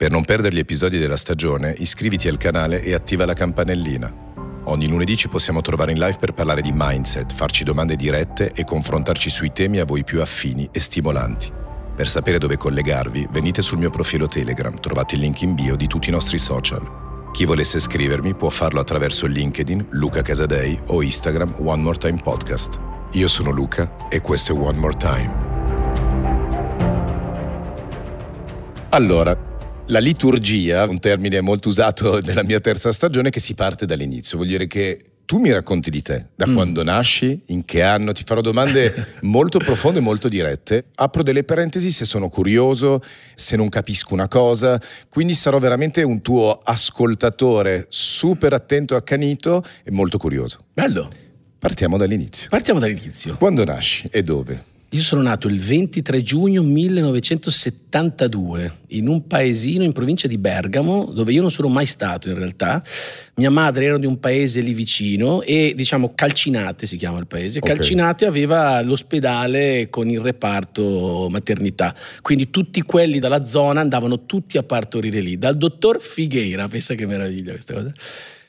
Per non perdere gli episodi della stagione, iscriviti al canale e attiva la campanellina. Ogni lunedì ci possiamo trovare in live per parlare di mindset, farci domande dirette e confrontarci sui temi a voi più affini e stimolanti. Per sapere dove collegarvi, venite sul mio profilo Telegram, trovate il link in bio di tutti i nostri social. Chi volesse scrivermi può farlo attraverso LinkedIn, Luca Casadei o Instagram One More Time Podcast. Io sono Luca e questo è One More Time. Allora, la liturgia, un termine molto usato nella mia terza stagione, che si parte dall'inizio, vuol dire che tu mi racconti di te, da mm. quando nasci, in che anno, ti farò domande molto profonde, molto dirette, apro delle parentesi se sono curioso, se non capisco una cosa, quindi sarò veramente un tuo ascoltatore super attento, accanito e molto curioso. Bello. Partiamo dall'inizio. Partiamo dall'inizio. Quando nasci e dove? Io sono nato il 23 giugno 1972 in un paesino in provincia di Bergamo, dove io non sono mai stato in realtà. Mia madre era di un paese lì vicino e diciamo Calcinate si chiama il paese. Okay. Calcinate aveva l'ospedale con il reparto maternità. Quindi tutti quelli dalla zona andavano tutti a partorire lì, dal dottor Figueira, pensa che meraviglia questa cosa.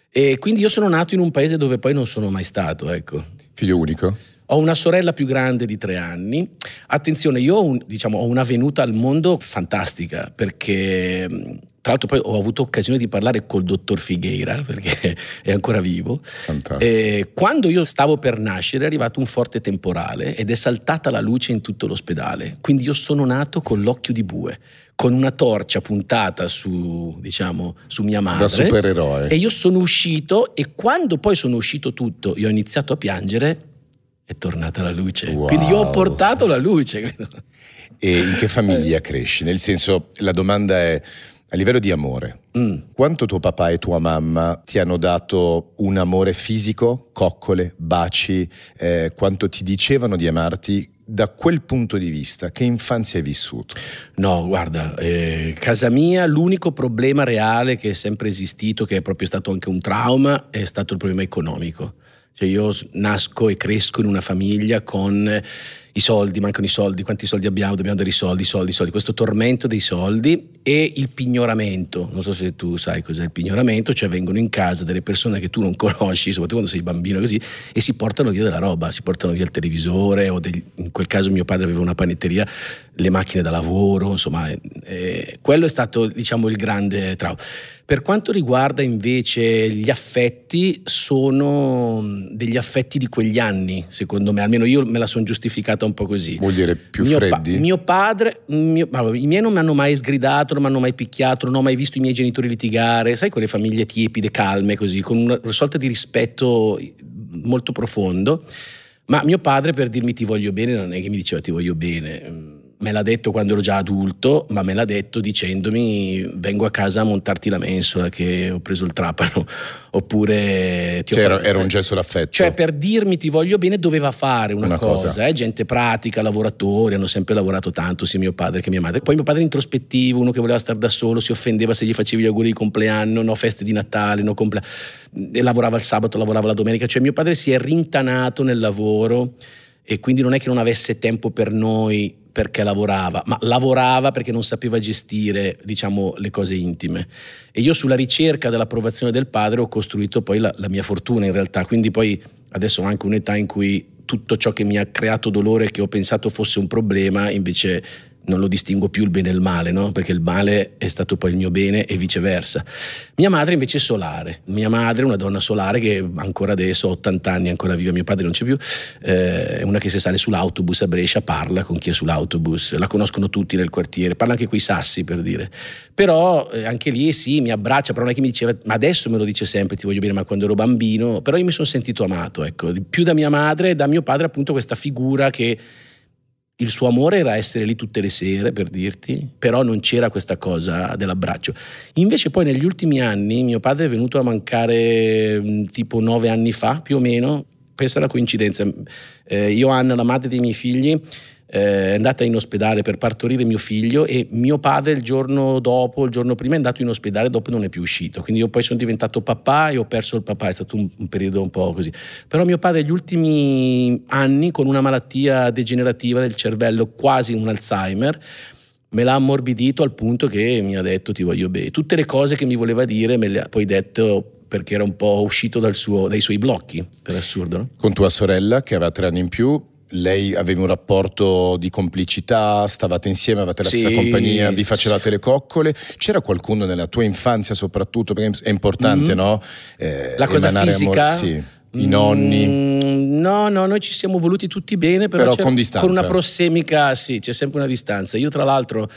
E quindi io sono nato in un paese dove poi non sono mai stato, ecco. Figlio unico? Ho una sorella più grande di tre anni. Attenzione, io ho, un, diciamo, ho una venuta al mondo fantastica perché mm, tra l'altro poi ho avuto occasione di parlare col dottor Figueira, perché è ancora vivo. Fantastico. quando io stavo per nascere è arrivato un forte temporale ed è saltata la luce in tutto l'ospedale. Quindi io sono nato con l'occhio di bue, con una torcia puntata su, diciamo, su mia madre. Da supereroe. E io sono uscito e quando poi sono uscito tutto, e ho iniziato a piangere è tornata la luce. Wow. Quindi io ho portato la luce. E in che famiglia cresci? Nel senso, la domanda è a livello di amore. Mm. Quanto tuo papà e tua mamma ti hanno dato un amore fisico, coccole, baci, eh, quanto ti dicevano di amarti? Da quel punto di vista, che infanzia hai vissuto? No, guarda, eh, casa mia l'unico problema reale che è sempre esistito, che è proprio stato anche un trauma, è stato il problema economico cioè io nasco e cresco in una famiglia con i soldi, mancano i soldi, quanti soldi abbiamo, dobbiamo dare i soldi, i soldi, i soldi, questo tormento dei soldi e il pignoramento, non so se tu sai cos'è il pignoramento, cioè vengono in casa delle persone che tu non conosci, soprattutto quando sei bambino così, e si portano via della roba, si portano via il televisore o degli, in quel caso mio padre aveva una panetteria, le macchine da lavoro, insomma, eh, eh quello è stato diciamo il grande trauma. Per quanto riguarda invece gli affetti, sono mm, degli affetti di quegli anni, secondo me, almeno io me la sono giustificata un po' così. Vuol dire più mio freddi? Pa- mio padre, mio, allora, i miei non mi hanno mai sgridato, non mi hanno mai picchiato, non ho mai visto i miei genitori litigare, sai quelle famiglie tiepide, calme così, con una sorta di rispetto molto profondo. Ma mio padre per dirmi ti voglio bene non è che mi diceva ti voglio bene, mm me l'ha detto quando ero già adulto, ma me l'ha detto dicendomi vengo a casa a montarti la mensola che ho preso il trapano, oppure ti cioè, fatto... era un eh, gesto d'affetto. Cioè per dirmi ti voglio bene doveva fare una, una cosa, cosa. Eh? gente pratica, lavoratori, hanno sempre lavorato tanto sia mio padre che mia madre. Poi mio padre introspettivo, uno che voleva stare da solo, si offendeva se gli facevi gli auguri di compleanno, no feste di Natale, no compleanno, lavorava il sabato, lavorava la domenica, cioè mio padre si è rintanato nel lavoro e quindi non è che non avesse tempo per noi perché lavorava, ma lavorava perché non sapeva gestire diciamo, le cose intime. E io sulla ricerca dell'approvazione del padre ho costruito poi la, la mia fortuna in realtà, quindi poi adesso ho anche un'età in cui tutto ciò che mi ha creato dolore, che ho pensato fosse un problema, invece non lo distingo più il bene e il male, no? perché il male è stato poi il mio bene e viceversa. Mia madre invece è solare, mia madre è una donna solare che ancora adesso ha 80 anni, ancora viva, mio padre non c'è più, eh, è una che se sale sull'autobus a Brescia parla con chi è sull'autobus, la conoscono tutti nel quartiere, parla anche coi sassi per dire. Però eh, anche lì sì, mi abbraccia, però non è che mi diceva, ma adesso me lo dice sempre, ti voglio bene, ma quando ero bambino, però io mi sono sentito amato, ecco, più da mia madre, da mio padre appunto questa figura che il suo amore era essere lì tutte le sere, per dirti, però non c'era questa cosa dell'abbraccio. Invece poi negli ultimi anni mio padre è venuto a mancare mm, tipo nove anni fa, più o meno, pensa alla coincidenza. Mm, eh, io, Anna, la madre dei miei figli, eh, è andata in ospedale per partorire mio figlio e mio padre il giorno dopo, il giorno prima è andato in ospedale, dopo non è più uscito. Quindi io poi sono diventato papà e ho perso il papà, è stato un, un periodo un po' così. Però mio padre gli ultimi anni con una malattia degenerativa del cervello, quasi un Alzheimer, me l'ha ammorbidito al punto che mi ha detto ti voglio bene. Tutte le cose che mi voleva dire me le ha poi detto perché era un po' uscito suo, dai suoi blocchi, per assurdo. No? Con tua sorella, che aveva tre anni in più, lei aveva un rapporto di complicità, stavate insieme, avevate la sì, stessa compagnia, vi facevate le coccole. C'era qualcuno nella tua infanzia soprattutto, perché è importante, mm-hmm. no? Eh, la cosa fisica? Amore, sì. I nonni? Mm, no, no, noi ci siamo voluti tutti bene, però, però con, con una prossemica, sì, c'è sempre una distanza. Io tra l'altro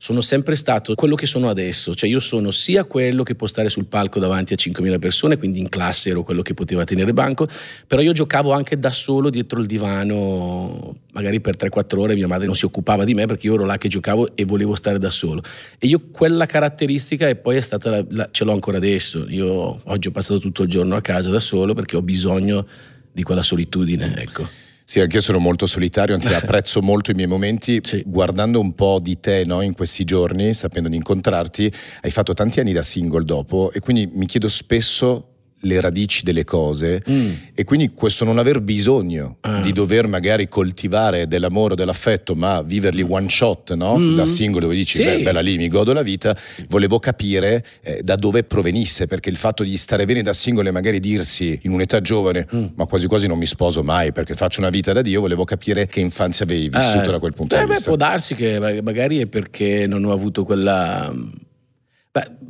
sono sempre stato quello che sono adesso, cioè io sono sia quello che può stare sul palco davanti a 5.000 persone, quindi in classe ero quello che poteva tenere banco, però io giocavo anche da solo dietro il divano, magari per 3-4 ore mia madre non si occupava di me perché io ero là che giocavo e volevo stare da solo. E io quella caratteristica e poi è stata, la, la, ce l'ho ancora adesso, io oggi ho passato tutto il giorno a casa da solo perché ho bisogno di quella solitudine, ecco. Sì, anch'io sono molto solitario, anzi apprezzo molto i miei momenti. Sì. Guardando un po' di te no, in questi giorni, sapendo di incontrarti, hai fatto tanti anni da single dopo e quindi mi chiedo spesso le radici delle cose mm. e quindi questo non aver bisogno ah. di dover magari coltivare dell'amore o dell'affetto ma viverli mm. one shot no? Mm. da singolo dove dici sì. beh, bella lì mi godo la vita volevo capire eh, da dove provenisse perché il fatto di stare bene da singolo e magari dirsi in un'età giovane mm. ma quasi quasi non mi sposo mai perché faccio una vita da Dio volevo capire che infanzia avevi vissuto eh, da quel punto eh, di beh, vista può darsi che magari è perché non ho avuto quella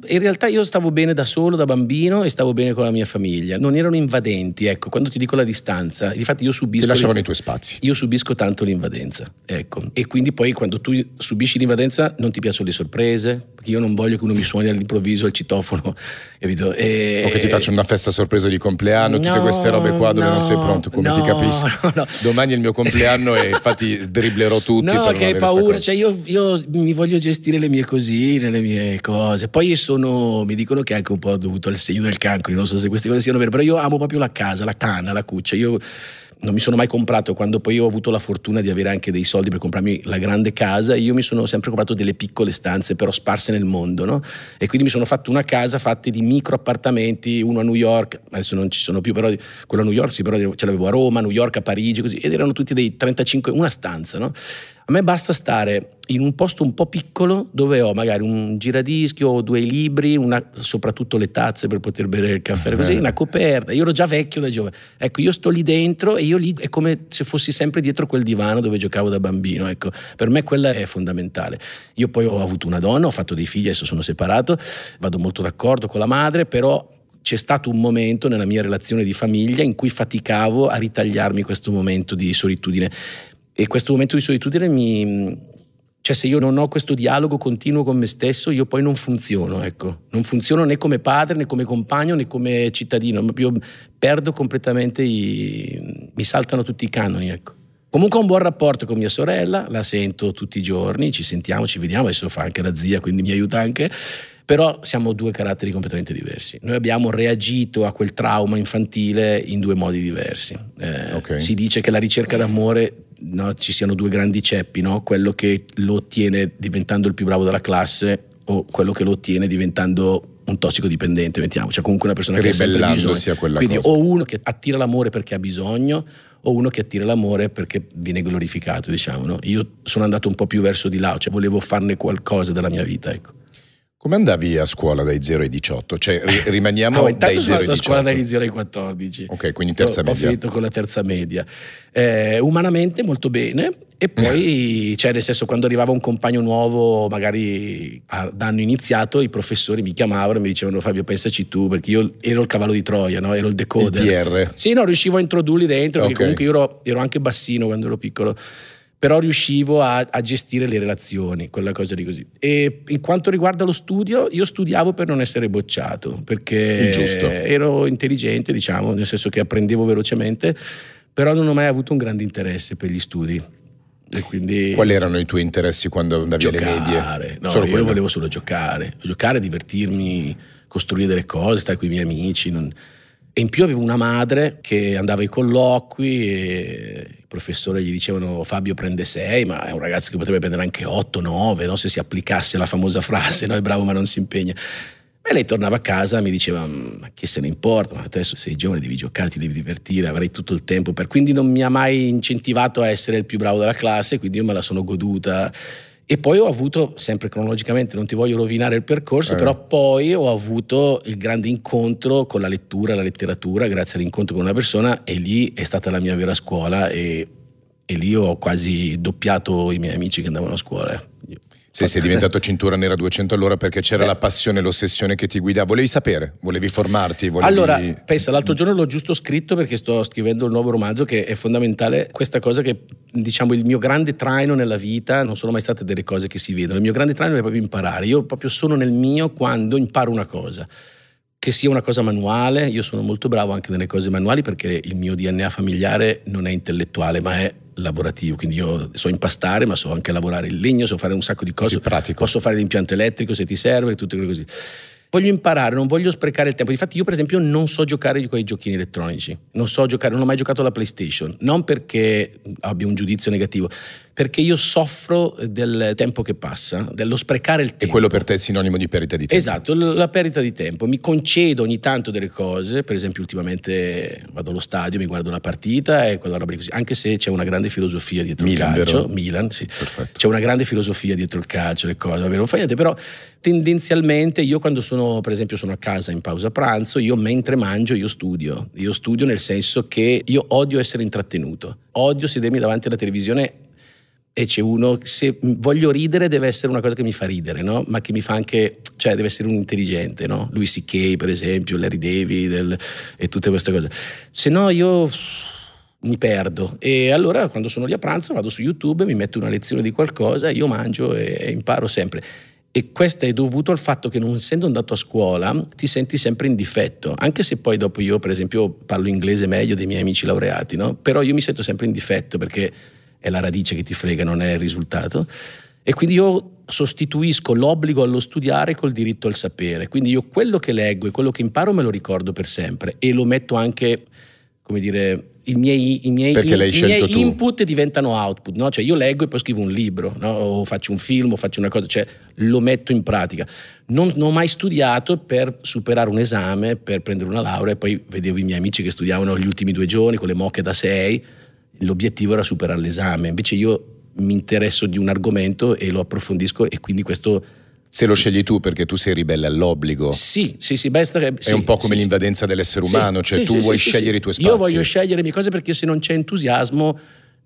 in realtà io stavo bene da solo, da bambino, e stavo bene con la mia famiglia. Non erano invadenti, ecco, quando ti dico la distanza, infatti io subisco... Ti lasciavano i tuoi spazi. Io subisco tanto l'invadenza, ecco. E quindi poi quando tu subisci l'invadenza non ti piacciono le sorprese, perché io non voglio che uno mi suoni all'improvviso il citofono, capito? E... O che ti faccia una festa sorpresa di compleanno, no, tutte queste robe qua dove no, non sei pronto, come no, ti capisco. No, Domani è il mio compleanno e infatti dribblerò tutti. No, per che paura, cioè io, io mi voglio gestire le mie cosine, le mie cose. Poi poi sono, mi dicono che è anche un po' dovuto al segno del cancro, non so se queste cose siano vere, però io amo proprio la casa, la tana, la cuccia. Io non mi sono mai comprato, quando poi ho avuto la fortuna di avere anche dei soldi per comprarmi la grande casa, io mi sono sempre comprato delle piccole stanze, però sparse nel mondo, no? E quindi mi sono fatto una casa fatta di micro appartamenti, uno a New York, adesso non ci sono più, però quello a New York sì, però ce l'avevo a Roma, a New York, a Parigi, così, ed erano tutti dei 35, una stanza, no? A me basta stare in un posto un po' piccolo dove ho magari un giradischio, due libri, una, soprattutto le tazze per poter bere il caffè, così, eh. una coperta. Io ero già vecchio da giovane. Ecco, io sto lì dentro e io lì è come se fossi sempre dietro quel divano dove giocavo da bambino. Ecco, per me quella è fondamentale. Io poi ho avuto una donna, ho fatto dei figli, adesso sono separato, vado molto d'accordo con la madre, però c'è stato un momento nella mia relazione di famiglia in cui faticavo a ritagliarmi questo momento di solitudine e questo momento di solitudine mi... Cioè se io non ho questo dialogo continuo con me stesso, io poi non funziono, ecco. Non funziono né come padre, né come compagno, né come cittadino. Io perdo completamente i... mi saltano tutti i canoni, ecco. Comunque ho un buon rapporto con mia sorella, la sento tutti i giorni, ci sentiamo, ci vediamo, adesso fa anche la zia, quindi mi aiuta anche però siamo due caratteri completamente diversi. Noi abbiamo reagito a quel trauma infantile in due modi diversi. Eh, okay. Si dice che la ricerca d'amore no, ci siano due grandi ceppi, no? quello che lo ottiene diventando il più bravo della classe o quello che lo ottiene diventando un tossicodipendente, mettiamo, cioè comunque una persona che, che ha bisogno. Quindi cosa. o uno che attira l'amore perché ha bisogno o uno che attira l'amore perché viene glorificato, diciamo. No? Io sono andato un po' più verso di là, cioè volevo farne qualcosa della mia vita, ecco. Come cioè, andavi a scuola dai 0 ai 18? Cioè rimaniamo no, dai 0 ai 18? a scuola dai 0 ai 14. Ok, quindi terza ho, media. Ho finito con la terza media. Eh, umanamente molto bene e poi, cioè nel senso quando arrivava un compagno nuovo, magari anno iniziato, i professori mi chiamavano e mi dicevano Fabio pensaci tu perché io ero il cavallo di Troia, no? ero il decoder. Il PR. Sì, no, riuscivo a introdurli dentro perché comunque io ero, ero anche bassino quando ero piccolo però riuscivo a, a, gestire le relazioni, quella cosa di così. E in quanto riguarda lo studio, io studiavo per non essere bocciato, perché Giusto. ero intelligente, diciamo, nel senso che apprendevo velocemente, però non ho mai avuto un grande interesse per gli studi. Quindi, Quali erano i tuoi interessi quando andavi giocare. alle medie? No, solo io quello. volevo solo giocare, giocare, divertirmi, costruire delle cose, stare con i miei amici. Non... E in più avevo una madre che andava ai colloqui e professore gli dicevano Fabio prende 6, ma è un ragazzo che potrebbe prendere anche 8, 9, no? se si applicasse la famosa frase, no? è bravo ma non si impegna. E lei tornava a casa e mi diceva, mm, ma che se ne importa, ma adesso sei giovane, devi giocare, ti devi divertire, avrai tutto il tempo per... Quindi non mi ha mai incentivato a essere il più bravo della classe, quindi io me la sono goduta e poi ho avuto, sempre cronologicamente, non ti voglio rovinare il percorso, eh. però poi ho avuto il grande incontro con la lettura, la letteratura, grazie all'incontro con una persona e lì è stata la mia vera scuola e, e lì ho quasi doppiato i miei amici che andavano a scuola. Eh. Sì, sei diventato cintura nera 200 all'ora perché c'era eh. la passione, l'ossessione che ti guidava. Volevi sapere, volevi formarti. Volevi... Allora, pensa, l'altro giorno l'ho giusto scritto perché sto scrivendo il nuovo romanzo che è fondamentale. Questa cosa che, diciamo, il mio grande traino nella vita non sono mai state delle cose che si vedono. Il mio grande traino è proprio imparare. Io proprio sono nel mio quando imparo una cosa che sia una cosa manuale, io sono molto bravo anche nelle cose manuali perché il mio DNA familiare non è intellettuale, ma è lavorativo, quindi io so impastare ma so anche lavorare il legno, so fare un sacco di cose, sì, posso fare l'impianto elettrico se ti serve, tutte quelle cose così. Voglio imparare, non voglio sprecare il tempo. Infatti, io, per esempio, non so giocare con i giochini elettronici. Non so giocare, non ho mai giocato alla PlayStation. Non perché abbia un giudizio negativo, perché io soffro del tempo che passa, dello sprecare il tempo. E quello per te è sinonimo di perdita di tempo? Esatto, la perdita di tempo. Mi concedo ogni tanto delle cose, per esempio ultimamente vado allo stadio, mi guardo la partita e quella roba così, anche se c'è una grande filosofia dietro Milan, il calcio. Vero? Milan, sì. Perfetto. C'è una grande filosofia dietro il calcio, le cose, vabbè, non fa niente, però tendenzialmente io quando sono, per esempio, sono a casa in pausa pranzo, io mentre mangio io studio. Io studio nel senso che io odio essere intrattenuto, odio sedermi davanti alla televisione e c'è uno, se voglio ridere deve essere una cosa che mi fa ridere, no? ma che mi fa anche, cioè deve essere un intelligente, no? Louis C.K. per esempio, Larry David e tutte queste cose. Se no io mi perdo e allora quando sono lì a pranzo vado su YouTube, mi metto una lezione di qualcosa, io mangio e, e imparo sempre. E questo è dovuto al fatto che non essendo andato a scuola ti senti sempre in difetto, anche se poi dopo io per esempio parlo inglese meglio dei miei amici laureati, no? però io mi sento sempre in difetto perché è la radice che ti frega, non è il risultato. E quindi io sostituisco l'obbligo allo studiare col diritto al sapere. Quindi io quello che leggo e quello che imparo me lo ricordo per sempre e lo metto anche, come dire, i miei, i miei, i miei input diventano output, no? cioè io leggo e poi scrivo un libro, no? o faccio un film, o faccio una cosa, cioè lo metto in pratica. Non, non, ho mai studiato per superare un esame, per prendere una laurea e poi vedevo i miei amici che studiavano gli ultimi due giorni con le mocche da sei l'obiettivo era superare l'esame, invece io mi interesso di un argomento e lo approfondisco e quindi questo... Se lo scegli tu perché tu sei ribelle all'obbligo. Sì, sì, sì. Beh, sarebbe, sì, è un po' come sì, l'invadenza sì. dell'essere umano, cioè tu vuoi scegliere i tuoi spazi. Io voglio scegliere le mie cose perché se non c'è entusiasmo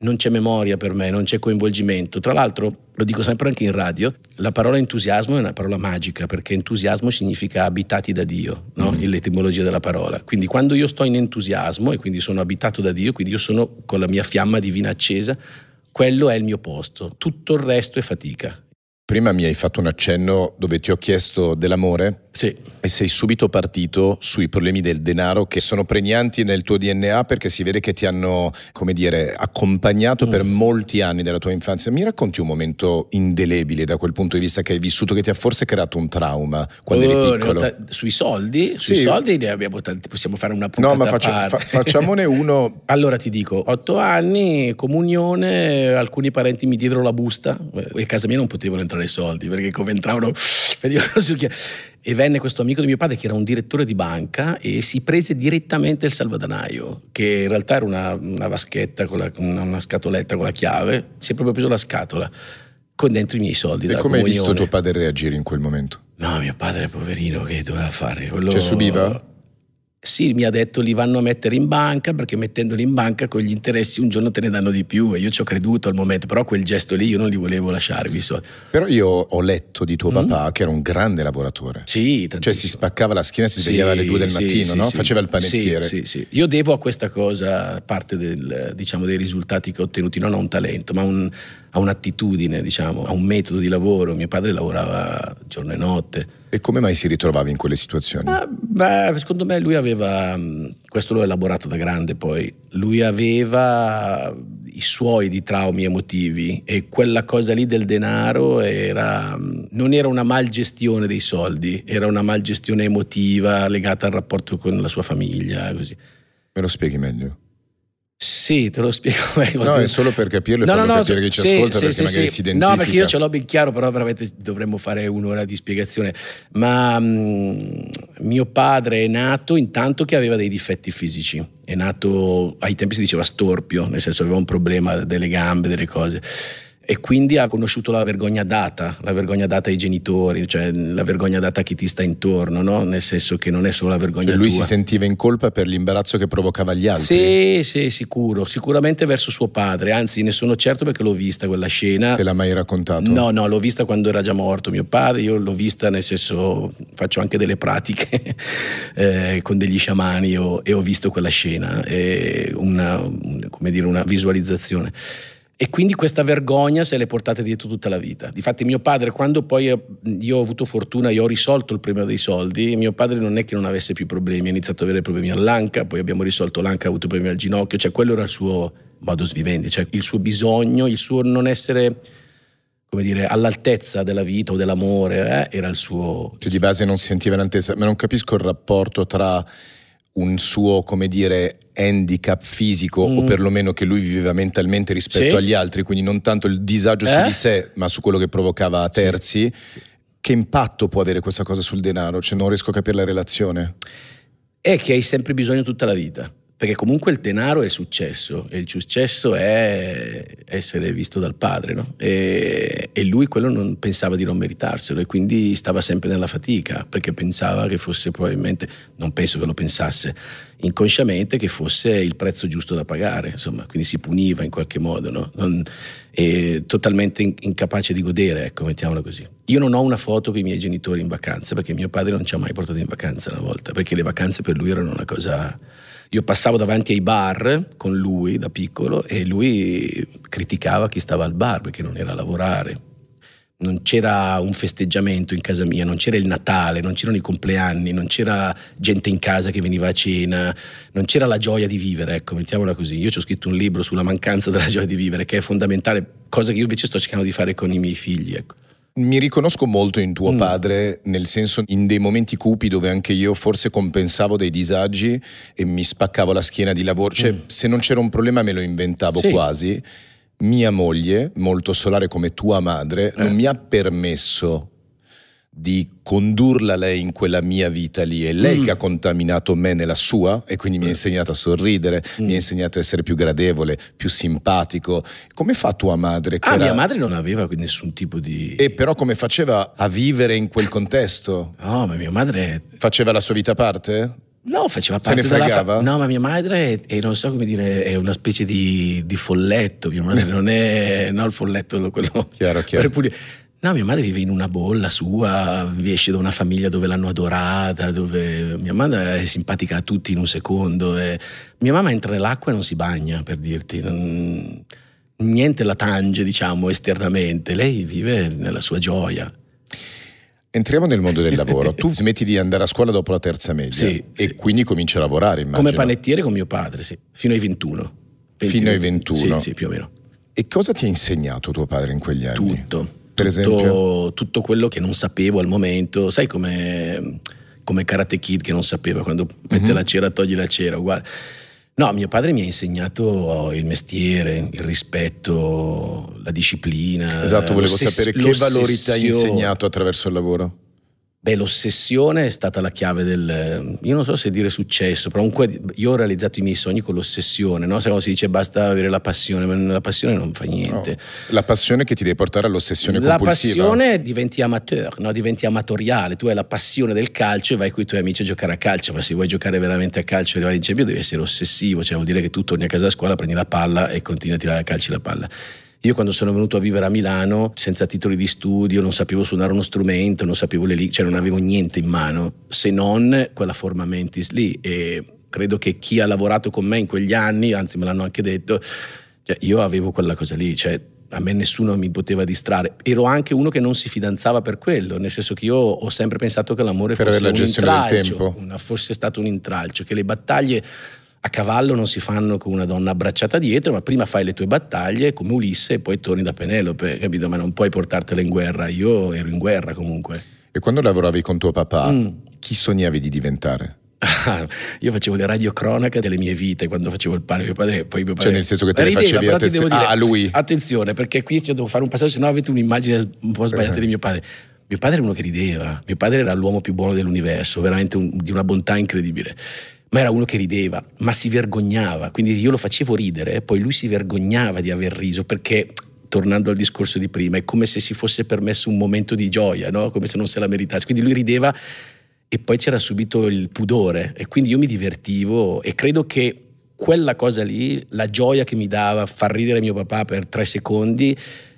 non c'è memoria per me, non c'è coinvolgimento. Tra l'altro, lo dico sempre anche in radio, la parola entusiasmo è una parola magica perché entusiasmo significa abitati da Dio, no? mm. l'etimologia della parola. Quindi quando io sto in entusiasmo e quindi sono abitato da Dio, quindi io sono con la mia fiamma divina accesa, quello è il mio posto, tutto il resto è fatica prima mi hai fatto un accenno dove ti ho chiesto dell'amore sì. e sei subito partito sui problemi del denaro che sono pregnanti nel tuo DNA perché si vede che ti hanno, come dire, accompagnato mm. per molti anni della tua infanzia. Mi racconti un momento indelebile da quel punto di vista che hai vissuto, che ti ha forse creato un trauma quando oh, eri piccolo? Ta- sui soldi? Sui sì. soldi ne abbiamo tanti, possiamo fare una puntata No, ma faccia, fa- facciamone uno. allora ti dico, otto anni, comunione, alcuni parenti mi diedero la busta eh, e a casa mia non potevano entrare i soldi, perché come entravano, E venne questo amico di mio padre che era un direttore di banca e si prese direttamente il salvadanaio, che in realtà era una, una vaschetta, con la, una, una scatoletta con la chiave, si è proprio preso la scatola con dentro i miei soldi. E come hai visto tuo padre reagire in quel momento? No, mio padre, poverino, che doveva fare? Quello... Cioè subiva? sì, mi ha detto li vanno a mettere in banca perché mettendoli in banca con gli interessi un giorno te ne danno di più e io ci ho creduto al momento, però quel gesto lì io non li volevo lasciarvi. So. Però io ho letto di tuo mm. papà che era un grande lavoratore. Sì, tantissimo. Cioè si spaccava la schiena, e si sì, svegliava alle due del sì, mattino, sì, no? faceva il panettiere. Sì, sì, Io devo a questa cosa parte del, diciamo, dei risultati che ho ottenuti, non ho un talento, ma un, a un'attitudine, diciamo, a un metodo di lavoro. Mio padre lavorava giorno e notte. E come mai si ritrovava in quelle situazioni? Ah, beh, secondo me lui aveva, mm, questo l'ho elaborato da grande poi, lui aveva i suoi di traumi emotivi e quella cosa lì del denaro era, mm, non era una malgestione dei soldi, era una malgestione emotiva legata al rapporto con la sua famiglia. Così. Me lo spieghi meglio? Sì, te lo spiego meglio. No, è solo per capirlo e no, farlo no, capire no, che ci sì, ascolta sì, perché sì, magari si identifica. No, perché io ce l'ho ben chiaro, però veramente dovremmo fare un'ora di spiegazione. Ma mh, mm, mio padre è nato intanto che aveva dei difetti fisici. È nato, ai tempi si diceva storpio, nel senso aveva un problema delle gambe, delle cose e quindi ha conosciuto la vergogna data, la vergogna data ai genitori, cioè la vergogna data a chi ti sta intorno, no? nel senso che non è solo la vergogna cioè lui tua. si sentiva in colpa per l'imbarazzo che provocava gli altri. Sì, sì, sicuro, sicuramente verso suo padre, anzi ne sono certo perché l'ho vista quella scena. Te l'ha mai raccontato? No, no, l'ho vista quando era già morto mio padre, io l'ho vista nel senso faccio anche delle pratiche eh, con degli sciamani io, e ho visto quella scena, una, come dire una visualizzazione. E quindi questa vergogna se l'è portata dietro tutta la vita. Difatti mio padre, quando poi eh, io ho avuto fortuna, io ho risolto il problema dei soldi, mio padre non è che non avesse più problemi, ha iniziato ad avere problemi all'anca, poi abbiamo risolto l'anca, ha avuto problemi al ginocchio, cioè quello era il suo modus vivendi, cioè il suo bisogno, il suo non essere come dire, all'altezza della vita o dell'amore, eh? era il suo... Cioè di base non sentiva l'altezza, ma non capisco il rapporto tra un suo, come dire, handicap fisico mm. o perlomeno che lui viveva mentalmente rispetto sì. agli altri, quindi non tanto il disagio eh? su di sé, ma su quello che provocava a terzi. Sì. Sì. Che impatto può avere questa cosa sul denaro? Cioè non riesco a capire la relazione. È che hai sempre bisogno tutta la vita perché comunque il denaro è successo e il successo è essere visto dal padre no? e, e, lui quello non pensava di non meritarselo e quindi stava sempre nella fatica perché pensava che fosse probabilmente non penso che lo pensasse inconsciamente che fosse il prezzo giusto da pagare insomma quindi si puniva in qualche modo no? non, totalmente incapace di godere ecco mettiamola così io non ho una foto con i miei genitori in vacanza perché mio padre non ci ha mai portato in vacanza una volta perché le vacanze per lui erano una cosa io passavo davanti ai bar con lui da piccolo e lui criticava chi stava al bar perché non era a lavorare. Non c'era un festeggiamento in casa mia, non c'era il Natale, non c'erano i compleanni, non c'era gente in casa che veniva a cena, non c'era la gioia di vivere, ecco, mettiamola così. Io ci ho scritto un libro sulla mancanza della gioia di vivere, che è fondamentale, cosa che io invece sto cercando di fare con i miei figli, ecco. Mi riconosco molto in tuo mm. padre, nel senso in dei momenti cupi dove anche io forse compensavo dei disagi e mi spaccavo la schiena di lavoro, cioè mm. se non c'era un problema me lo inventavo sì. quasi. Mia moglie, molto solare come tua madre, eh. non mi ha permesso di condurla lei in quella mia vita lì. È lei mm. che ha contaminato me nella sua e quindi mi ha mm. insegnato a sorridere, mm. mi ha mm. insegnato a essere più gradevole, più simpatico. Come fa tua madre? Che ah, era... mia madre non aveva nessun tipo di... E però come faceva a vivere in quel contesto? No, ma mia madre... Faceva la sua vita a parte? No, faceva parte Se ne fregava? Della... No, ma mia madre è, è, non so come dire, è una specie di, di folletto. Mia madre non è no, il folletto quello chiaro, chiaro. No, mia madre vive in una bolla sua, esce da una famiglia dove l'hanno adorata, dove mia madre è simpatica a tutti in un secondo. E... Mia mamma entra nell'acqua e non si bagna, per dirti. Non... Niente la tange, diciamo, esternamente. Lei vive nella sua gioia. Entriamo nel mondo del lavoro. tu smetti di andare a scuola dopo la terza media sì, e sì. quindi cominci a lavorare, immagino. Come panettiere con mio padre, sì, fino ai 21. 20, fino ai 21? Sì, sì, più o meno. E cosa ti ha insegnato tuo padre in quegli anni? Tutto per tutto, Tutto quello che non sapevo al momento, sai come, come Karate Kid che non sapeva, quando mette uh-huh. la cera togli la cera, uguale. No, mio padre mi ha insegnato il mestiere, il rispetto, la disciplina. Esatto, volevo sapere che valorità hai insegnato attraverso il lavoro. Beh, l'ossessione è stata la chiave del, io non so se dire successo, però comunque io ho realizzato i miei sogni con l'ossessione, no? Secondo si dice basta avere la passione, ma la passione non fa niente. No. La passione che ti deve portare all'ossessione la compulsiva. La passione diventi amateur, no? diventi amatoriale, tu hai la passione del calcio e vai con i tuoi amici a giocare a calcio, ma se vuoi giocare veramente a calcio e arrivare in Champions devi essere ossessivo, cioè vuol dire che tu torni a casa a scuola, prendi la palla e continui a tirare a calci la palla. Io quando sono venuto a vivere a Milano, senza titoli di studio, non sapevo suonare uno strumento, non sapevo le lì, cioè non avevo niente in mano, se non quella forma mentis lì. E credo che chi ha lavorato con me in quegli anni, anzi me l'hanno anche detto, cioè io avevo quella cosa lì, cioè a me nessuno mi poteva distrarre. Ero anche uno che non si fidanzava per quello, nel senso che io ho sempre pensato che l'amore per fosse la un intralcio, una, fosse stato un intralcio, che le battaglie a cavallo non si fanno con una donna abbracciata dietro, ma prima fai le tue battaglie come Ulisse e poi torni da Penelope, capito? Ma non puoi portartela in guerra, io ero in guerra comunque. E quando lavoravi con tuo papà, mm. chi sognavi di diventare? io facevo le radiocronache delle mie vite quando facevo il pane mio padre, poi mio padre. Cioè, nel senso che te rideva, le facevi a, testi- dire, ah, lui. Attenzione, perché qui devo fare un passaggio, sennò avete un'immagine un po' sbagliata uh-huh. di mio padre. Mio padre era uno che rideva, mio padre era l'uomo più buono dell'universo, veramente un, di una bontà incredibile ma era uno che rideva, ma si vergognava, quindi io lo facevo ridere, poi lui si vergognava di aver riso perché tornando al discorso di prima, è come se si fosse permesso un momento di gioia, no? come se non se la meritasse. Quindi lui rideva e poi c'era subito il pudore e quindi io mi divertivo e credo che quella cosa lì, la gioia che mi dava far ridere mio papà per tre secondi,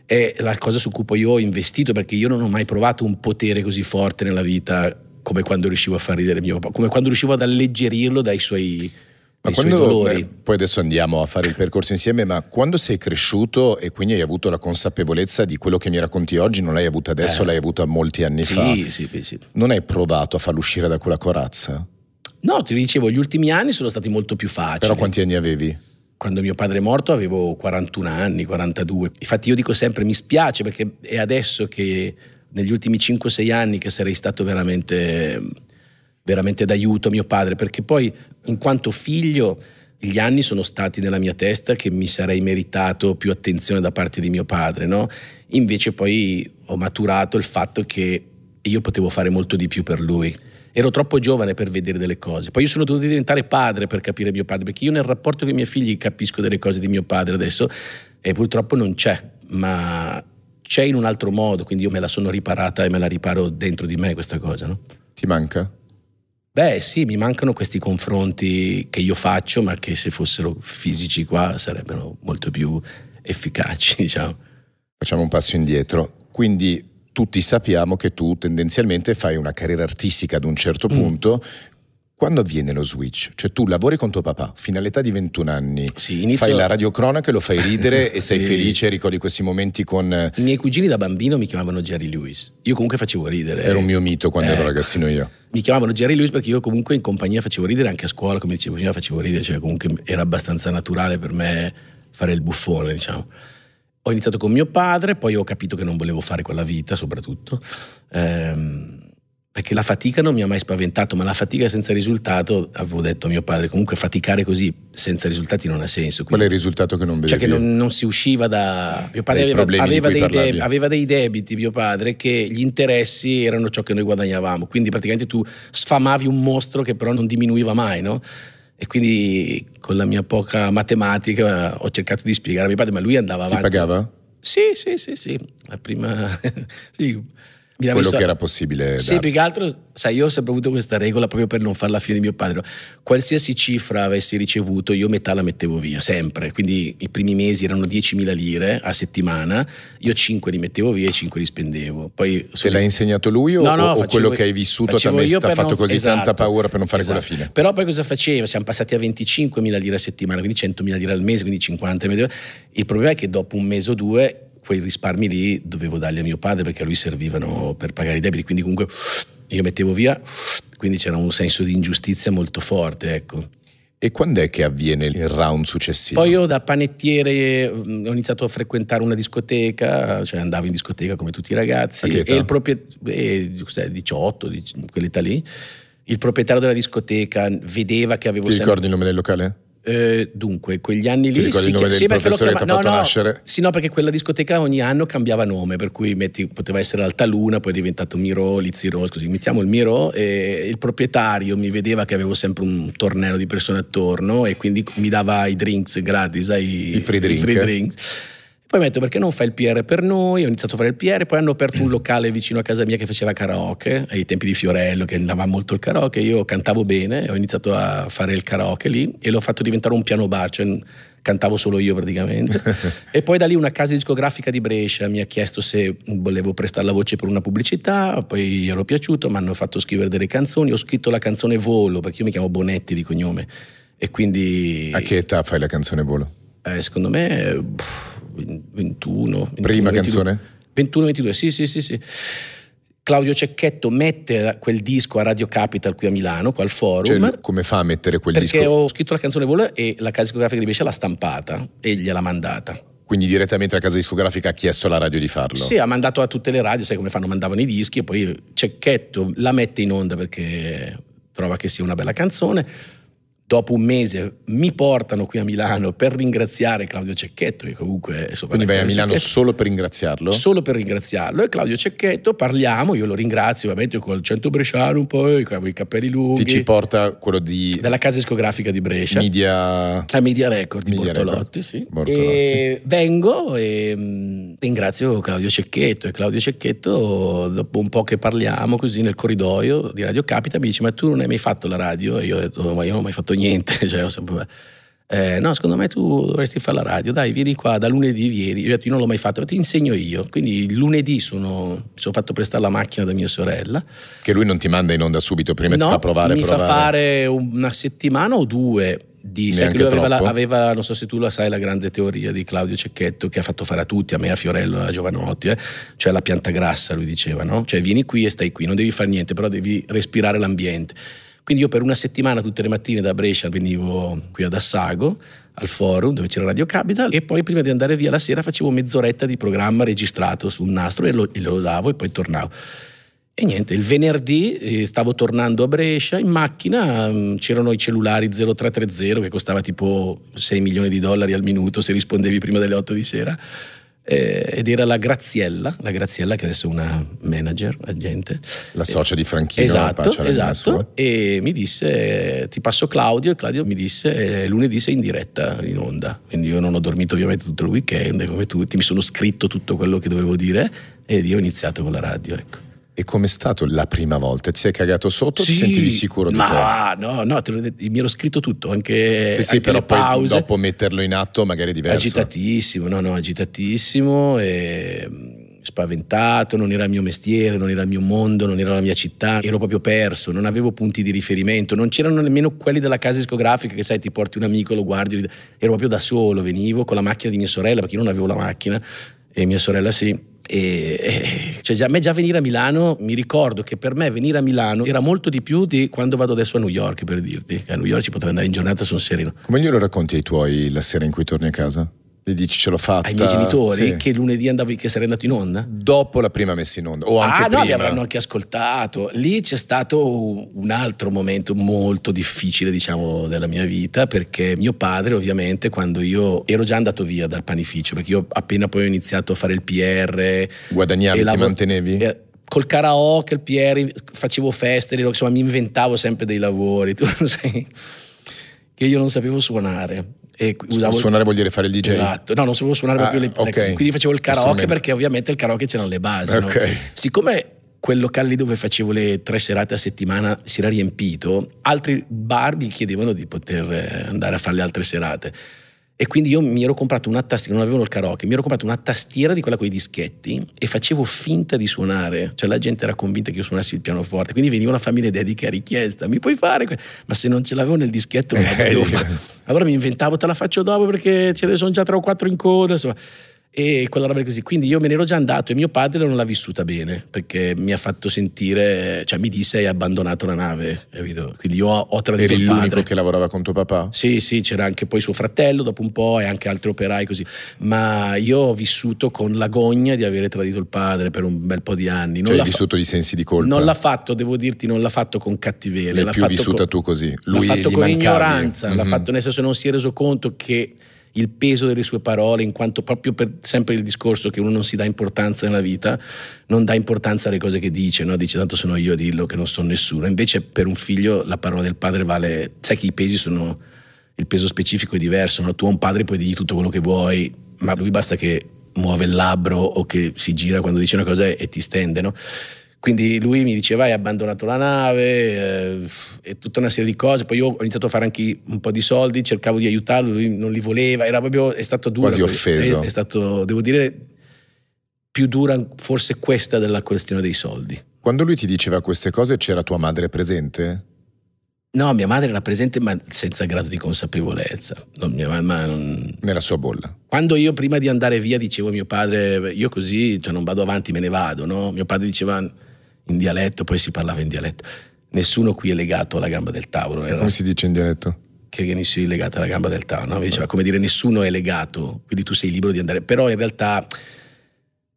è la cosa su cui poi ho investito perché io non ho mai provato un potere così forte nella vita come quando riuscivo a far ridere mio papà, come quando riuscivo ad alleggerirlo dai suoi... Ma quando, eh, poi adesso andiamo a fare il percorso insieme, ma quando sei cresciuto e quindi hai avuto la consapevolezza di quello che mi racconti oggi, non l'hai avuta adesso, eh. l'hai avuta molti anni sì, fa, sì, sì. non hai provato a farlo uscire da quella corazza? No, ti dicevo, gli ultimi anni sono stati molto più facili. Però quanti anni avevi? Quando mio padre è morto avevo 41 anni, 42. Infatti io dico sempre mi spiace perché è adesso che negli ultimi 5-6 anni che sarei stato veramente, veramente d'aiuto a mio padre, perché poi in quanto figlio gli anni sono stati nella mia testa che mi sarei meritato più attenzione da parte di mio padre, no? Invece poi ho maturato il fatto che io potevo fare molto di più per lui. Ero troppo giovane per vedere delle cose. Poi io sono dovuto diventare padre per capire mio padre, perché io nel rapporto con i miei figli capisco delle cose di mio padre adesso e purtroppo non c'è, ma c'è in un altro modo, quindi io me la sono riparata e me la riparo dentro di me questa cosa, no? Ti manca? Beh sì, mi mancano questi confronti che io faccio, ma che se fossero fisici qua sarebbero molto più efficaci, diciamo. Facciamo un passo indietro. Quindi tutti sappiamo che tu tendenzialmente fai una carriera artistica ad un certo mm. punto, quando avviene lo switch? Cioè tu lavori con tuo papà fino all'età di 21 anni, sì, inizio... fai la radiocronaca, lo fai ridere e sei felice, ricordi questi momenti con... I miei cugini da bambino mi chiamavano Jerry Lewis, io comunque facevo ridere. Era un mio mito quando eh, ero ragazzino io. Mi chiamavano Jerry Lewis perché io comunque in compagnia facevo ridere, anche a scuola come dicevo prima facevo ridere, cioè comunque era abbastanza naturale per me fare il buffone diciamo ho iniziato con mio padre, poi ho capito che non volevo fare quella vita, soprattutto. Ehm, perché la fatica non mi ha mai spaventato, ma la fatica senza risultato, avevo detto a mio padre, comunque faticare così senza risultati non ha senso. Quindi, Qual è il risultato che non vedevi? Cioè che non, non si usciva da... Mio padre aveva, aveva, dei deb, aveva, dei debiti, mio padre, che gli interessi erano ciò che noi guadagnavamo, quindi praticamente tu sfamavi un mostro che però non diminuiva mai, no? E quindi con la mia poca matematica ho cercato di spiegare a mio padre, ma lui andava avanti. Ti pagava? Sì, sì, sì, sì. La prima... sì mi quello visto... che era possibile. Sì, darci. più che altro, sai, io ho sempre avuto questa regola proprio per non fare la fine di mio padre. Qualsiasi cifra avessi ricevuto, io metà la mettevo via, sempre. Quindi i primi mesi erano 10.000 lire a settimana, io 5 li mettevo via e 5 li spendevo. Poi, Te l'ha insegnato lui o, no, no, o facevo, quello che hai vissuto ti ha fatto non... così esatto, tanta paura per non fare esatto. quella fine? Però poi cosa facevo? Siamo passati a 25.000 lire a settimana, quindi 100.000 lire al mese, quindi 50. Il problema è che dopo un mese o due quei risparmi lì dovevo darli a mio padre perché a lui servivano per pagare i debiti, quindi comunque io mettevo via, quindi c'era un senso di ingiustizia molto forte, ecco. E quando è che avviene il round successivo? Poi io da panettiere mm, ho iniziato a frequentare una discoteca, cioè andavo in discoteca come tutti i ragazzi, e il proprietario, eh, 18, quell'età lì, il proprietario della discoteca vedeva che avevo... Ti ricordi il nome del locale? Eh, dunque, quegli anni lì. Ti ricordi sì, il nome sì, del professore che ti ha fatto no, nascere? Sì, no, perché quella discoteca ogni anno cambiava nome, per cui metti, poteva essere Altaluna, poi è diventato Miro, Lizziro, così. Mettiamo il Miro e il proprietario mi vedeva che avevo sempre un tornello di persone attorno e quindi mi dava i drinks gratis, ai, I free drink. I free drinks poi detto perché non fai il PR per noi, ho iniziato a fare il PR, poi hanno aperto un mm. locale vicino a casa mia che faceva karaoke, ai tempi di Fiorello che andava molto il karaoke, io cantavo bene, ho iniziato a fare il karaoke lì e l'ho fatto diventare un piano bar, cioè cantavo solo io praticamente. e poi da lì una casa discografica di Brescia mi ha chiesto se volevo prestare la voce per una pubblicità, poi gli ero piaciuto, mi hanno fatto scrivere delle canzoni, ho scritto la canzone Volo, perché io mi chiamo Bonetti di cognome. E quindi... A che età fai la canzone Volo? Eh, secondo me... Pff, boh, 21. Prima 21, canzone? 21-22, sì, sì, sì, sì. Claudio Cecchetto mette quel disco a Radio Capital qui a Milano, qua al forum. Cioè, come fa a mettere quel perché disco? Perché ho scritto la canzone Vola e la casa discografica di Brescia l'ha stampata e gliel'ha mandata. Quindi direttamente la casa discografica ha chiesto alla radio di farlo? Sì, ha mandato a tutte le radio, sai come fanno, mandavano i dischi e poi Cecchetto la mette in onda perché trova che sia una bella canzone dopo un mese mi portano qui a Milano per ringraziare Claudio Cecchetto, che comunque... Insomma, Quindi vai a Milano Cecchetto, solo per ringraziarlo? Solo per ringraziarlo. E Claudio Cecchetto parliamo, io lo ringrazio ovviamente col cento bresciano un po', con i capelli lunghi. Ti ci porta quello di... Della casa discografica di Brescia. Media... La Media Record Media di Bortolotti, Record. sì. Bortolotti. E vengo e ringrazio Claudio Cecchetto e Claudio Cecchetto dopo un po' che parliamo così nel corridoio di Radio Capita mi dice ma tu non hai mai fatto la radio? E io ho detto ma io non ho mai fatto niente. Cioè, sempre... eh, no, secondo me tu dovresti fare la radio, dai, vieni qua da lunedì, vieni. Io ho detto, io non l'ho mai fatto, ti insegno io. Quindi il lunedì sono, sono fatto prestare la macchina da mia sorella. Che lui non ti manda in onda subito, prima no, ti fa provare. Mi provare. fa fare una settimana o due di, sai lui aveva, la, aveva, non so se tu lo sai, la grande teoria di Claudio Cecchetto che ha fatto fare a tutti, a me, a Fiorello, a Giovanotti, eh? cioè la pianta grassa, lui diceva, no? Cioè vieni qui e stai qui, non devi fare niente, però devi respirare l'ambiente. Quindi io per una settimana tutte le mattine da Brescia venivo qui ad Assago, al forum dove c'era Radio Capital e poi prima di andare via la sera facevo mezz'oretta di programma registrato sul nastro e lo, e lo davo e poi tornavo. E niente, il venerdì eh, stavo tornando a Brescia in macchina, mm, c'erano i cellulari 0330 che costava tipo 6 milioni di dollari al minuto se rispondevi prima delle 8 di sera eh, ed era la Graziella, la Graziella che adesso è una manager, agente. La socia di Franchino. Esatto, esatto. Eh. E mi disse, eh, ti passo Claudio e Claudio mi disse, eh, lunedì sei in diretta in onda. Quindi io non ho dormito ovviamente tutto il weekend come tutti, mi sono scritto tutto quello che dovevo dire ed io ho iniziato con la radio. Ecco. E com'è stato la prima volta? Ti sei cagato sotto sì, ti sentivi sicuro di ma, te? No, no, te l'ho detto, mi ero scritto tutto, anche Sì, sì, anche però poi dopo metterlo in atto magari è diverso. Agitatissimo, no, no, agitatissimo e mm, spaventato, non era il mio mestiere, non era il mio mondo, non era la mia città, ero proprio perso, non avevo punti di riferimento, non c'erano nemmeno quelli della casa discografica che sai ti porti un amico, lo guardi, ero proprio da solo, venivo con la macchina di mia sorella perché io non avevo la macchina, e mia sorella sì. E, e, cioè già, a me già venire a Milano, mi ricordo che per me venire a Milano era molto di più di quando vado adesso a New York, per dirti. A New York ci potrei andare in giornata, sono sereno. Come glielo racconti ai tuoi la sera in cui torni a casa? E dici ce l'ho fatta. Ai miei genitori sì. che lunedì andavi, che sarei andato in onda? Dopo la prima messa in onda. O anche ah, prima. no, li avranno anche ascoltato. Lì c'è stato un altro momento molto difficile, diciamo, della mia vita, perché mio padre, ovviamente, quando io ero già andato via dal panificio, perché io appena poi ho iniziato a fare il PR. Guadagnavi, ti lavo- mantenevi? Eh, col karaoke, il PR, facevo feste, insomma mi inventavo sempre dei lavori, tu sai, che io non sapevo suonare. E usavo... Suonare vuol dire fare il DJ? Esatto, no, non sapevo suonare ah, proprio le, okay. Ecco, quindi facevo il karaoke perché ovviamente il karaoke c'erano le basi. Okay. No? Siccome quel locale lì dove facevo le tre serate a settimana si era riempito, altri bar mi chiedevano di poter eh, andare a fare le altre serate. E quindi io mi ero comprato una tastiera, non avevo il karaoke, mi ero comprato una tastiera di quella con i dischetti e facevo finta di suonare, cioè la gente era convinta che io suonassi il pianoforte, quindi veniva una famiglia dedica a richiesta, mi puoi fare? Ma se non ce l'avevo nel dischetto non la potevo fare. Allora mi inventavo, te la faccio dopo perché ce ne sono già tre o quattro in coda, insomma e quella roba così. Quindi io me ne ero già andato e mio padre non l'ha vissuta bene perché mi ha fatto sentire, cioè mi disse hai abbandonato la nave, capito? Quindi io ho, ho tradito Eri l'unico che lavorava con tuo papà? Sì, sì, c'era anche poi suo fratello dopo un po' e anche altri operai così, ma io ho vissuto con l'agonia di avere tradito il padre per un bel po' di anni. Non cioè hai vissuto i sensi di colpa? Non l'ha fatto, devo dirti, non l'ha fatto con cattiveria. L'hai più vissuta con, tu così? Lui l'ha fatto con mancavi. ignoranza, mm -hmm. l'ha mhm. fatto nel senso non si è reso conto che il peso delle sue parole, in quanto proprio per sempre il discorso che uno non si dà importanza nella vita, non dà importanza alle cose che dice, no? dice tanto sono io a dirlo che non sono nessuno. Invece per un figlio la parola del padre vale, sai che i pesi sono, il peso specifico è diverso, no? tu a un padre puoi dirgli tutto quello che vuoi, ma lui basta che muove il labbro o che si gira quando dice una cosa e ti stende. No? Quindi lui mi diceva hai abbandonato la nave eh, e tutta una serie di cose. Poi io ho iniziato a fare anche un po' di soldi, cercavo di aiutarlo, lui non li voleva, era proprio, è stato duro. Quasi eh, offeso. È, è stato, devo dire, più dura forse questa della questione dei soldi. Quando lui ti diceva queste cose c'era tua madre presente? No, mia madre era presente ma senza grado di consapevolezza. No, non... Nella sua bolla. Quando io prima di andare via dicevo a mio padre, io così cioè, non vado avanti, me ne vado, no? Mio padre diceva, in dialetto, poi si parlava in dialetto. Nessuno qui è legato alla gamba del tavolo. Era... Come si dice in dialetto? Che nessuno è legato alla gamba del tavolo. No? Mi diceva, come dire, nessuno è legato, quindi tu sei libero di andare. Però in realtà...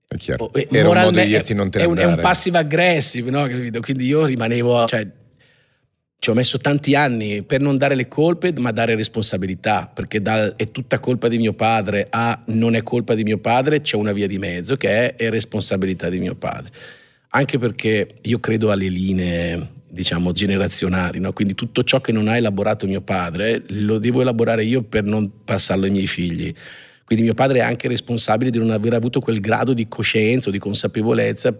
È chiaro. Oh, Era un modo di dirti non te ne è, un, è un passive aggressive, no? Quindi io rimanevo... Cioè, ci ho messo tanti anni per non dare le colpe, ma dare responsabilità, perché dal, è tutta colpa di mio padre a non è colpa di mio padre, c'è una via di mezzo che è, è responsabilità di mio padre anche perché io credo alle linee diciamo generazionali, no? quindi tutto ciò che non ha elaborato mio padre lo devo elaborare io per non passarlo ai miei figli. Quindi mio padre è anche responsabile di non aver avuto quel grado di coscienza o di consapevolezza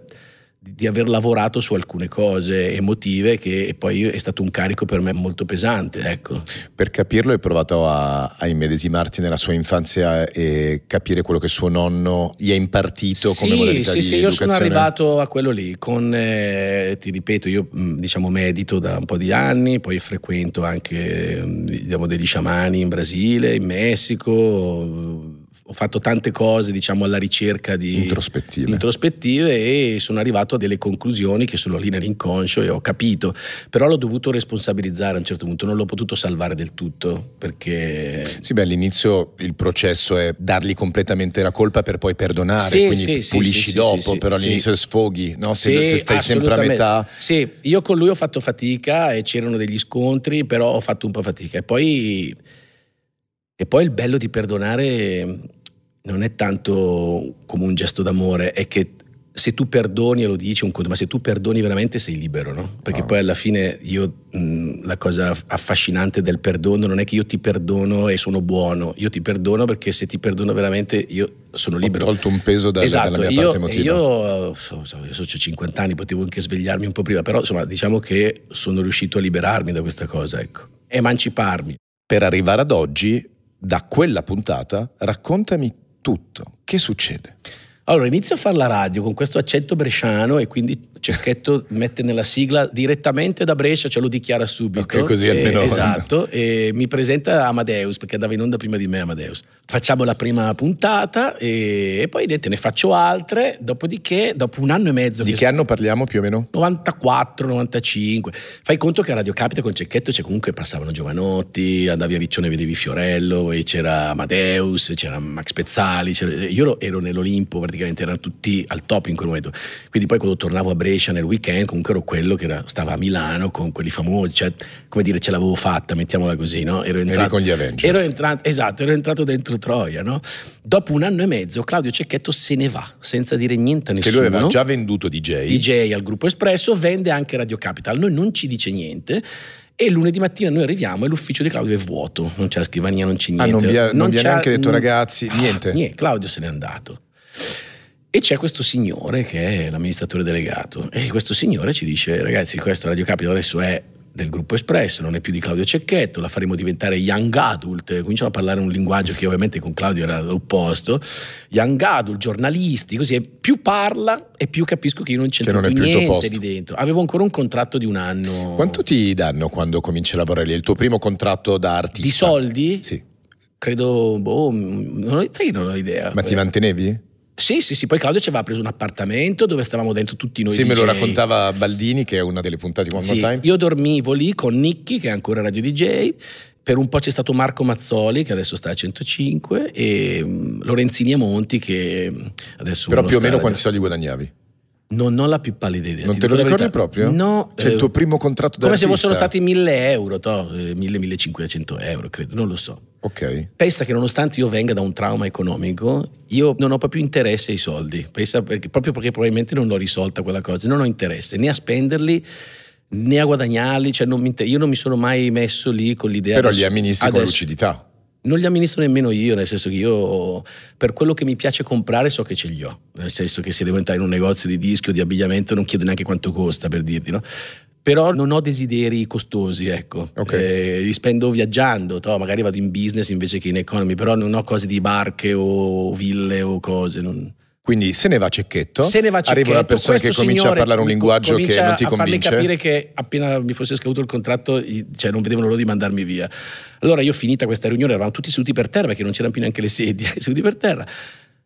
di aver lavorato su alcune cose emotive che poi è stato un carico per me molto pesante. Ecco. Per capirlo hai provato a, a, immedesimarti nella sua infanzia e capire quello che suo nonno gli ha impartito sì, come modalità sì, Sì, sì, io sono arrivato a quello lì, con, eh, ti ripeto, io mm, diciamo medito da un po' di anni, poi frequento anche mm, diciamo, degli sciamani in Brasile, in Messico, ho fatto tante cose, diciamo, alla ricerca di introspettive. introspettive. e sono arrivato a delle conclusioni che sono lì nell'inconscio e ho capito, però l'ho dovuto responsabilizzare a un certo punto, non l'ho potuto salvare del tutto perché... Sì, beh, all'inizio il processo è dargli completamente la colpa per poi perdonare, sì, quindi sì, pulisci sì, dopo, però all'inizio sfoghi, no? se, se, stai sempre a metà... Sì, io con lui ho fatto fatica e c'erano degli scontri, però ho fatto un po' fatica e poi... E poi il bello di perdonare non è tanto come un gesto d'amore, è che se tu perdoni e lo dici un conto, ma se tu perdoni veramente sei libero, no? Perché ah. poi alla fine io mh, la cosa affascinante del perdono non è che io ti perdono e sono buono, io ti perdono perché se ti perdono veramente io sono libero. Ho tolto un peso da, esatto, dalla mia io, parte emotiva. Io, so, so, io ho 50 anni, potevo anche svegliarmi un po' prima, però insomma diciamo che sono riuscito a liberarmi da questa cosa, ecco, emanciparmi. Per arrivare ad oggi, da quella puntata, raccontami tutto. Che succede? Allora, inizio a fare la radio con questo accento bresciano e quindi Cecchetto mette nella sigla direttamente da Brescia, ce lo dichiara subito. Ok, così e, eh, almeno. Esatto, e mi presenta Amadeus, perché andava in onda prima di me Amadeus. Facciamo la prima puntata e, e poi dite, ne faccio altre, dopodiché, dopo un anno e mezzo... Di che, che anno parliamo più o meno? 94, 95. Fai conto che a Radio Capita con Cecchetto cioè comunque passavano Giovanotti, andavi a Riccione e vedevi Fiorello, e c'era Amadeus, c'era Max Pezzali, c'era, io ero nell'Olimpo praticamente praticamente erano tutti al top in quel momento. Quindi poi quando tornavo a Brescia nel weekend comunque ero quello che era, stava a Milano con quelli famosi, cioè come dire ce l'avevo fatta, mettiamola così, no? Ero entrato, con gli Avengers. Ero entrato, esatto, ero entrato dentro Troia, no? Dopo un anno e mezzo Claudio Cecchetto se ne va senza dire niente a nessuno. Che lui aveva già venduto DJ. DJ al gruppo Espresso, vende anche Radio Capital, noi non ci dice niente. E lunedì mattina noi arriviamo e l'ufficio di Claudio è vuoto, non c'è la scrivania, non c'è niente. Ah, non vi ha, neanche detto ragazzi, ah, niente. Ah, niente. Claudio se n'è andato. E c'è questo signore che è l'amministratore delegato e questo signore ci dice ragazzi questo Radio Capito adesso è del gruppo Espresso, non è più di Claudio Cecchetto, la faremo diventare Young Adult, cominciamo a parlare un linguaggio che ovviamente con Claudio era l'opposto, Young Adult, giornalisti, così, e più parla e più capisco che io non c'entro niente che non niente lì dentro. Avevo ancora un contratto di un anno. Quanto ti danno quando cominci a lavorare lì? Il tuo primo contratto da artista? Di soldi? Sì. Credo, boh, non, sai che non ho idea. Ma ti mantenevi? Sì, sì, sì, poi Claudio ci aveva preso un appartamento dove stavamo dentro tutti noi. Sì, DJ. me lo raccontava Baldini, che è una delle puntate di One sì, More Time. Io dormivo lì con Nicky, che è ancora radio DJ. Per un po' c'è stato Marco Mazzoli, che adesso sta a 105, e mm, Lorenzini Amonti, che mm, adesso. Però più o meno quanti soldi guadagnavi? Non ho la più pallida idea. Non te lo ricordi proprio? No. Cioè, il tuo eh, primo contratto da Come se fossero stati 1000 euro, 1000-1500 eh, euro, credo, non lo so. Okay. Pensa che nonostante io venga da un trauma economico, io non ho proprio interesse ai soldi, Pensa perché, proprio perché probabilmente non l'ho risolta quella cosa, non ho interesse né a spenderli né a guadagnarli, cioè non inter... io non mi sono mai messo lì con l'idea... di... Però li amministri adesso... con lucidità. Non li amministro nemmeno io, nel senso che io per quello che mi piace comprare so che ce li ho, nel senso che se devo entrare in un negozio di dischi o di abbigliamento non chiedo neanche quanto costa per dirti, no? però non ho desideri costosi, ecco. Okay. Eh, li spendo viaggiando, toh, magari vado in business invece che in economy, però non ho cose di barche o ville o cose. Non... Quindi se ne va cecchetto, se ne va cecchetto arriva una persona che comincia a parlare un linguaggio che non ti a convince. A farmi capire che appena mi fosse scaduto il contratto, cioè non vedevano l'ora di mandarmi via. Allora io finita questa riunione, eravamo tutti seduti per terra perché non c'erano più neanche le sedie, seduti per terra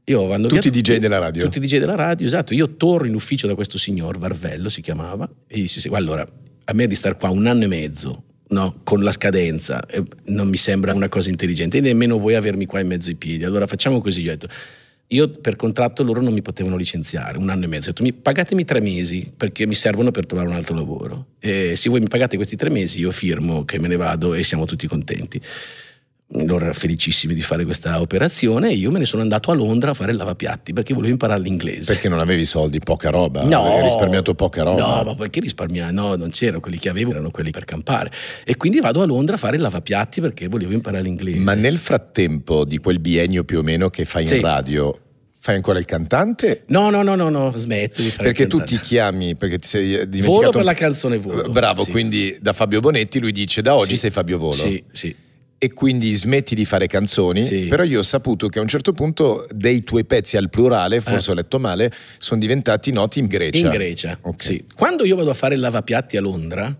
io vado tutti i DJ della radio. Tutti i DJ della radio, esatto. Io torno in ufficio da questo signor, Varvello si chiamava, e gli disse, allora, a me di star qua un anno e mezzo, no, con la scadenza, non mi sembra una cosa intelligente, e nemmeno vuoi avermi qua in mezzo ai piedi. Allora facciamo così, gli ho detto, io per contratto loro non mi potevano licenziare, un anno e mezzo. Ho detto, pagatemi tre mesi perché mi servono per trovare un altro lavoro. E se voi mi pagate questi tre mesi, io firmo che me ne vado e siamo tutti contenti loro erano felicissimi di fare questa operazione e io me ne sono andato a Londra a fare il lavapiatti perché volevo imparare l'inglese. Perché non avevi soldi, poca roba, no, avevi risparmiato poca roba. No, ma perché risparmiare? No, non c'erano quelli che avevo erano quelli per campare. E quindi vado a Londra a fare il lavapiatti perché volevo imparare l'inglese. Ma nel frattempo di quel biennio più o meno che fai in sì. radio, Fai ancora il cantante? No, no, no, no, no smetto di fare Perché tu ti chiami, perché ti sei diventato. Volo per la canzone Volo. Bravo, sì. quindi da Fabio Bonetti lui dice da oggi sì. sei Fabio Volo. Sì, sì e quindi smetti di fare canzoni, sì. però io ho saputo che a un certo punto dei tuoi pezzi al plurale, eh. forse eh. ho letto male, sono diventati noti in Grecia. In Grecia, okay. sì. Quando io vado a fare il lavapiatti a Londra,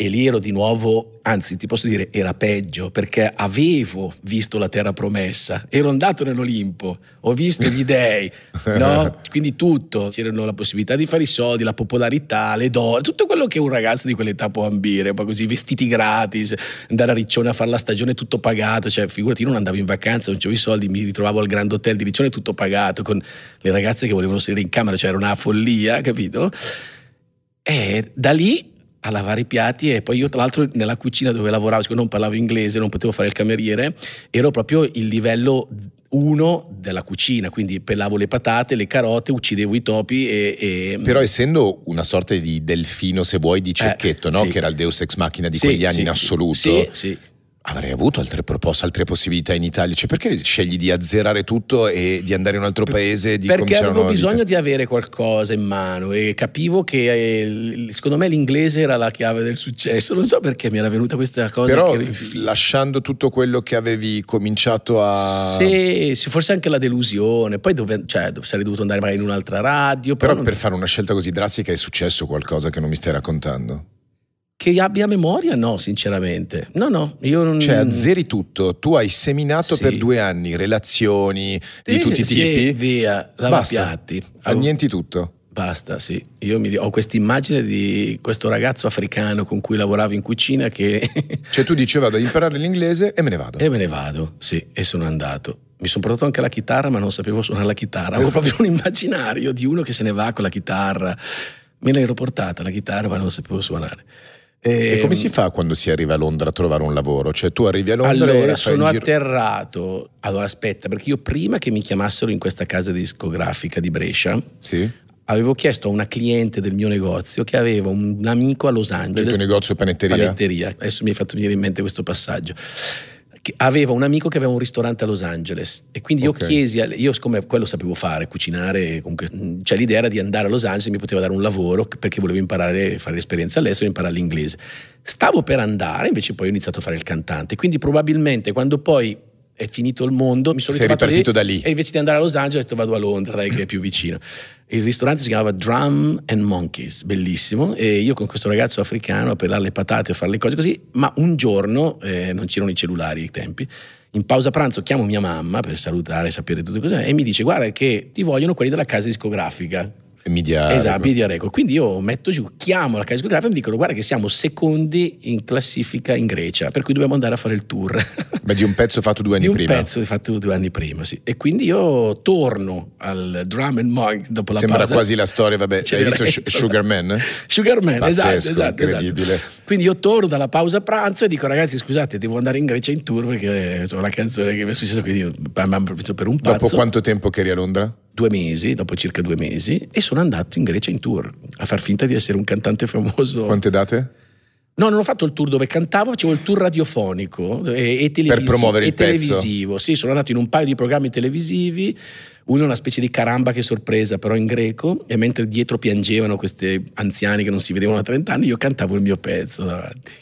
e lì ero di nuovo, anzi ti posso dire, era peggio perché avevo visto la terra promessa, ero andato nell'Olimpo, ho visto gli dèi, no? quindi tutto, c'erano la possibilità di fare i soldi, la popolarità, le donne, tutto quello che un ragazzo di quell'età può ambire, poi così vestiti gratis, andare a Riccione a fare la stagione tutto pagato, cioè figurati io non andavo in vacanza, non c'avevo i soldi, mi ritrovavo al Grand Hotel di Riccione tutto pagato, con le ragazze che volevano salire in camera, cioè era una follia, capito? E da lì a lavare i piatti e poi io tra l'altro nella cucina dove lavoravo, siccome non parlavo inglese, non potevo fare il cameriere, ero proprio il livello uno della cucina, quindi pelavo le patate, le carote, uccidevo i topi e... e... Però essendo una sorta di delfino, se vuoi, di cecchetto, eh, no? sì. che era il deus ex machina di sì, quegli anni sì, in assoluto, sì, sì avrei avuto altre proposte, altre possibilità in Italia. Cioè, perché scegli di azzerare tutto e di andare in un altro paese? Di perché avevo bisogno vita? di avere qualcosa in mano e capivo che eh, secondo me l'inglese era la chiave del successo. Non so perché mi era venuta questa cosa. Però che... lasciando tutto quello che avevi cominciato a. Sì, forse anche la delusione. Poi dove, cioè, sarei dovuto andare magari in un'altra radio. Però, però non... per fare una scelta così drastica è successo qualcosa che non mi stai raccontando? Che abbia memoria? No, sinceramente. No, no, io non... Cioè, azzeri tutto. Tu hai seminato sì. per due anni relazioni sì, di tutti i tipi. Sì, via, lavapiatti. Annienti ah, tutto. Basta, sì. Io mi, ho questa immagine di questo ragazzo africano con cui lavoravo in cucina che... cioè tu dici vado ad imparare l'inglese e me ne vado. E me ne vado, sì, e sono andato. Mi sono portato anche la chitarra ma non sapevo suonare la chitarra. Avevo proprio un immaginario di uno che se ne va con la chitarra. Me l'ero portata la chitarra ma non sapevo suonare. E, e, come si ehm, fa quando si arriva a Londra a trovare un lavoro? Cioè tu arrivi a Londra allora, e sono atterrato. Allora aspetta, perché io prima che mi chiamassero in questa casa discografica di Brescia, sì? avevo chiesto a una cliente del mio negozio che aveva un amico a Los Angeles. Del tuo negozio panetteria? Panetteria. Adesso mi hai fatto venire in mente questo passaggio aveva un amico che aveva un ristorante a Los Angeles e quindi io chiesi, io siccome quello sapevo fare, cucinare, comunque, cioè l'idea era di andare a Los Angeles, e mi poteva dare un lavoro perché volevo imparare, fare esperienza all'estero e imparare l'inglese. Stavo per andare, invece poi ho iniziato a fare il cantante, quindi probabilmente quando poi è finito il mondo, mi sono Sei ripartito lì, da lì. E invece di andare a Los Angeles ho detto vado a Londra, dai, che è più vicino. Il ristorante si chiamava Drum and Monkeys, bellissimo, e io con questo ragazzo africano a pelare le patate, a fare le cose così, ma un giorno, eh, non c'erano i cellulari ai tempi, in pausa pranzo chiamo mia mamma per salutare, sapere tutto cos'è, e mi dice guarda che ti vogliono quelli della casa discografica media esatto, record. media record. Quindi io metto giù, chiamo la casa discografica e mi dicono guarda che siamo secondi in classifica in Grecia, per cui dobbiamo andare a fare il tour. Beh, di un pezzo fatto due anni di prima. Di un pezzo fatto due anni prima, sì. E quindi io torno al drum and monk dopo la Sembra pausa. quasi la storia, vabbè, hai visto Sugarman? Sugarman, Sugar esatto, esatto, esatto, esatto, Quindi io torno dalla pausa pranzo e dico ragazzi scusate, devo andare in Grecia in tour perché eh, ho la canzone che mi è successa, quindi per un pazzo. Dopo quanto tempo che eri a Londra? Due mesi, dopo circa due mesi, e sono sono andato in Grecia in tour a far finta di essere un cantante famoso. Quante date? No, non ho fatto il tour dove cantavo, facevo il tour radiofonico eh, e, e, televisi- per promuovere il e televisivo. Pezzo. Sì, sono andato in un paio di programmi televisivi, uno è una specie di caramba che sorpresa, però in greco, e mentre dietro piangevano questi anziani che non si vedevano da 30 anni, io cantavo il mio pezzo davanti.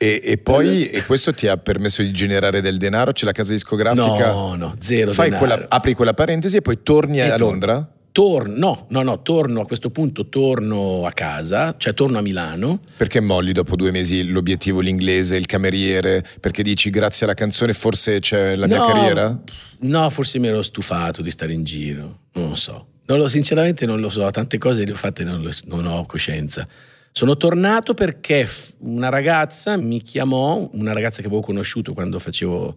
E, e poi e questo ti ha permesso di generare del denaro? C'è la casa discografica? No, no, zero. Fai denaro. Quella, apri quella parentesi e poi torni e a Londra? torno, no, no, no, torno a questo punto, torno a casa, cioè torno a Milano. Perché molli dopo due mesi l'obiettivo, l'inglese, il cameriere? Perché dici grazie alla canzone forse c'è la mia carriera? No, forse mi ero stufato di stare in giro, non lo so. Non lo, sinceramente non lo so, tante cose le ho fatte e non, non ho coscienza. Sono tornato perché una ragazza mi chiamò, una ragazza che avevo conosciuto quando facevo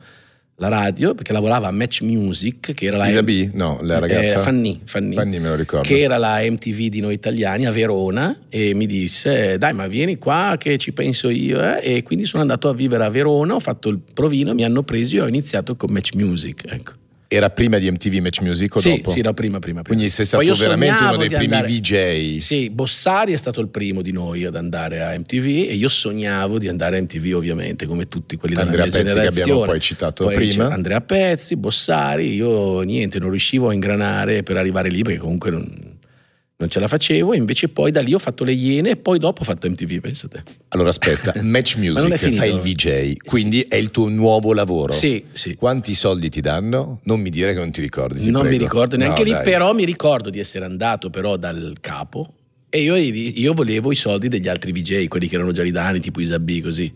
la radio, perché lavorava a Match Music, che era la... Lisa M- No, la eh, ragazza... Eh, Fanny, Fanny, Fanny, me lo ricordo. Che era la MTV di noi italiani a Verona e mi disse, dai ma vieni qua che ci penso io. Eh? E quindi sono andato a vivere a Verona, ho fatto il provino, mi hanno preso e ho iniziato con Match Music. Ecco. Era prima di MTV Match Music o sì, dopo? Sì, era prima, prima, prima. Quindi sei stato veramente uno dei primi andare... VJ. Sì, Bossari è stato il primo di noi ad andare a MTV e io sognavo di andare a MTV ovviamente, come tutti quelli della Andrea mia Pezzi generazione. che abbiamo poi citato poi prima. Andrea Pezzi, Bossari, io niente, non riuscivo a ingranare per arrivare lì perché comunque non non ce la facevo, invece poi da lì ho fatto le Iene e poi dopo ho fatto MTV, pensate. Allora aspetta, Match Music fa il VJ, quindi sì. è il tuo nuovo lavoro. Sì, sì. Quanti soldi ti danno? Non mi dire che non ti ricordi. non prego. mi ricordo neanche no, lì, dai. però mi ricordo di essere andato però dal capo e io, io, volevo i soldi degli altri VJ, quelli che erano già lì da anni, tipo Isabì così.